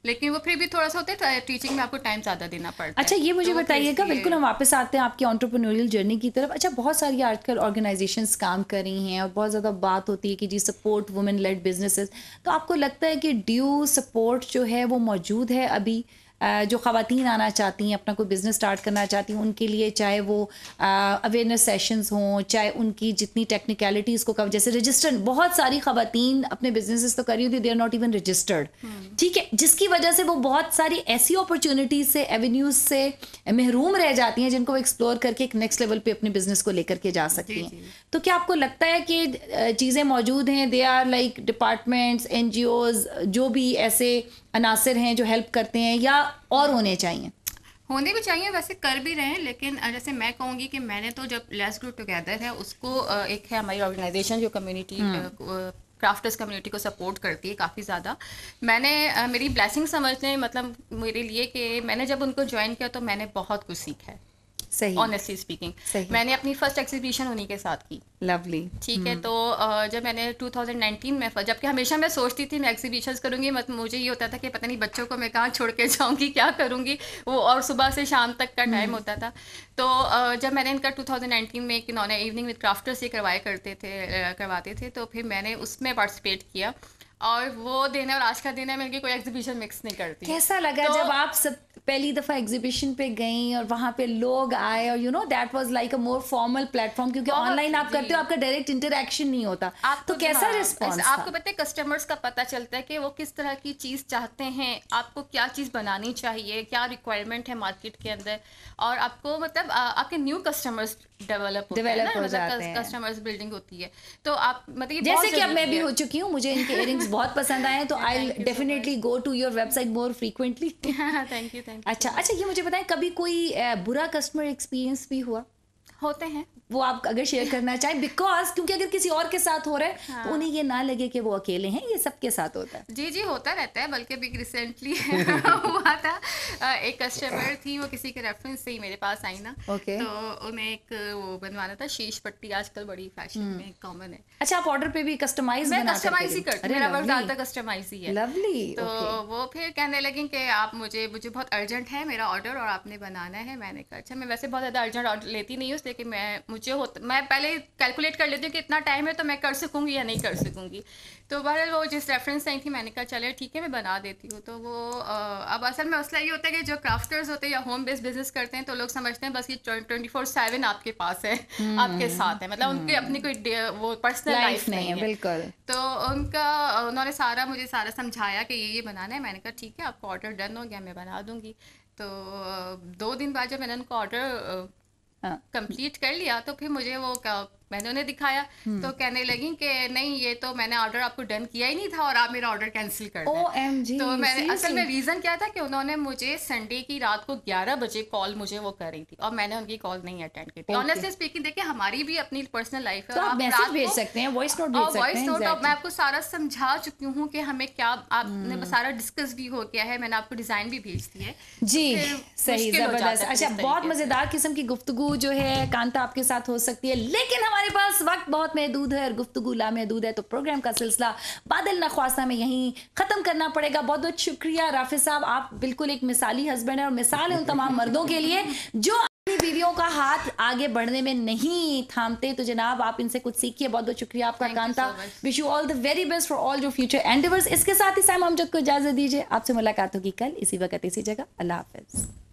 लेकिन वो फिर भी थोड़ा सा होता है टीचिंग में आपको टाइम ज़्यादा देना पड़ता अच्छा ये मुझे तो बताइएगा बिल्कुल हम वापस आते हैं आपकी ऑन्टरप्रनोरियल जर्नी की तरफ अच्छा बहुत सारी आजकल ऑर्गेनाइजेशंस काम कर रही हैं और बहुत ज़्यादा बात होती है कि जी सपोर्ट वुमेन लेड बिजनेसेस तो आपको लगता है कि ड्यू सपोर्ट जो है वो मौजूद है अभी जो खातन आना चाहती हैं अपना कोई बिज़नेस स्टार्ट करना चाहती हैं उनके लिए चाहे वो अवेयरनेस सेशंस हों चाहे उनकी जितनी टेक्निकलिटीज़ को कवर जैसे रजिस्टर्ड बहुत सारी खातन अपने बिजनेसेस तो करी होती they are not even registered ठीक है जिसकी वजह से वो बहुत सारी ऐसी अपॉर्चुनिटीज़ से एवेन्यूज़ से महरूम रह जाती हैं जिनको वो एक्सप्लोर करके एक नेक्स्ट लेवल पर अपने बिजनेस को लेकर के जा सकती हैं तो क्या आपको लगता है कि चीज़ें मौजूद हैं they are like departments an जो भी ऐसे अनासर हैं जो हेल्प करते हैं या और होने चाहिए होने भी चाहिए वैसे कर भी रहे हैं लेकिन जैसे मैं कहूँगी कि मैंने तो जब लेस ग्रुप टुगेदर है उसको एक है हमारी ऑर्गेनाइजेशन जो कम्युनिटी क्राफ्टर्स कम्युनिटी को सपोर्ट करती है काफ़ी ज़्यादा मैंने मेरी ब्लेसिंग समझते हैं मतलब मेरे लिए कि मैंने जब उनको ज्वाइन किया तो मैंने बहुत कुछ सीखा है सही ऑनेस्टली स्पीकिंग मैंने अपनी फर्स्ट एग्जीबिशन उन्हीं के साथ की लवली ठीक है हम्म। तो जब मैंने 2019 में जबकि हमेशा मैं सोचती थी मैं एग्जीबिशन करूंगी मत मुझे ये होता था कि पता नहीं बच्चों को मैं कहाँ छोड़ के जाऊँगी क्या करूंगी वो और सुबह से शाम तक का टाइम हम्म। होता था तो जब मैंने इनका 2019 में इन्होंने इवनिंग विद क्राफ्टर्स ये करवाए करते थे करवाते थे तो फिर मैंने उसमें पार्टिसिपेट किया और वो दिन और आज का दिन है मेरे कोई एग्जीबिशन मिक्स नहीं करती कैसा लगा तो, जब आप सब पहली दफा एग्जीबिशन पे गई और वहाँ पे लोग आए और you know that was like a more formal platform क्योंकि ऑनलाइन आप करते हो आपका डायरेक्ट इंटरेक्शन नहीं होता आप तो, तो कैसा रिस्पॉन्स हाँ, आपको पता है कस्टमर्स का पता चलता है कि वो किस तरह की चीज़ चाहते हैं आपको क्या चीज़ बनानी चाहिए क्या रिक्वायरमेंट है मार्केट के अंदर और आपको मतलब आपके न्यू कस्टमर्स डेवलप मतलब बिल्डिंग होती है तो आप मतलब जैसे अब मैं भी हो चुकी हूँ मुझे इनके बहुत पसंद आए तो I definitely go to your website more frequently अच्छा अच्छा ये मुझे बताएं कभी कोई बुरा कस्टमर एक्सपीरियंस भी हुआ होते हैं वो आप अगर शेयर करना चाहें बिकॉज क्योंकि अगर किसी और के साथ हो रहा है तो हाँ। तो उन्हें ये ना लगे कि वो अकेले हैं ये सबके साथ होता है जी जी होता रहता है बल्कि अभी रिसेंटली हुआ था एक कस्टमर थी वो किसी के रेफरेंस से ही मेरे पास आई ना ओके तो उन्हें एक वो बनवाना था शीश पट्टी आजकल बड़ी फैशन हम्म। में कॉमन है अच्छा आप ऑर्डर पे भी कस्टमाइज मैं कस्टमाइज ही करती मेरा वर्क ज्यादा कस्टमाइज ही है लवली तो वो फिर कहने लगे कि आप मुझे मुझे बहुत अर्जेंट है मेरा ऑर्डर और आपने बनाना है मैंने कहा अच्छा मैं वैसे बहुत ज्यादा अर्जेंट ऑर्डर लेती नहीं हूँ लेकिन मैं मुझे होता मैं पहले कैलकुलेट कर लेती हूँ कि इतना टाइम है तो मैं कर सकूँगी या नहीं कर सकूँगी तो बहरहाल वो जिस रेफरेंस आई थी मैंने कहा चले ठीक है मैं बना देती हूँ तो वो अब असल में मसला ये होता है कि जो क्राफ्टर्स होते हैं या होम बेस्ड बिजनेस करते हैं तो लोग समझते हैं बस ये ट्वेंटी फोर सेवन आपके पास है हम्म, आपके साथ है मतलब उनकी हम्म। अपनी कोई वो पर्सनल लाइफ नहीं है बिल्कुल तो उनका उन्होंने सारा मुझे सारा समझाया कि ये ये बनाना है मैंने कहा ठीक है आपका ऑर्डर डन हो गया मैं बना दूँगी तो दो दिन बाद जब मैंने उनको ऑर्डर कंप्लीट हाँ। कर लिया तो फिर मुझे वो मैंने उन्हें दिखाया हम्म। तो कहने लगी कि नहीं ये तो मैंने ऑर्डर आपको डन किया ही नहीं था और आप मेरा ऑर्डर कैंसिल कर तो मैंने असल में रीज़न क्या था कि उन्होंने मुझे संडे की रात को 11 बजे कॉल मुझे वो करी थी और मैंने उनकी कॉल नहीं अटेंड की थी ऑनेस्टली स्पीकिंग देखिए हमारी भी अपनी पर्सनल लाइफ है तो आप हाँ, भेज सकते हैं वॉइस नोट भेज मैं आपको सारा समझा चुकी हूँ कि हमें क्या आपने hmm। सारा डिस्कस भी हो गया है मैंने आपको डिज़ाइन भी भेज दी है तो जी सही जबरदस्त अच्छा बहुत मज़ेदार किस्म की गुफ्तगु जो है कांता आपके साथ हो सकती है लेकिन हम हमारे पास वक्त बहुत महदूद है और गुफ्तगु महदूद है तो प्रोग्राम का सिलसिला बादल नख्वासा में यहीं ख़त्म करना पड़ेगा बहुत बहुत शुक्रिया राफिज साहब आप बिल्कुल एक मिसाली हस्बैंड है और मिसाल है उन तमाम मर्दों के लिए जो अपनी बीवियों का हाथ आगे बढ़ने में नहीं थामते तो जनाब आप इनसे कुछ सीखिए बहुत बहुत शुक्रिया आपका काम था wish you all the very best for all your future endeavours इसके साथ ही हम जब को इजाजत दीजिए आपसे मुलाकात होगी कल इसी वक्त इसी जगह अल्लाह हाफिज़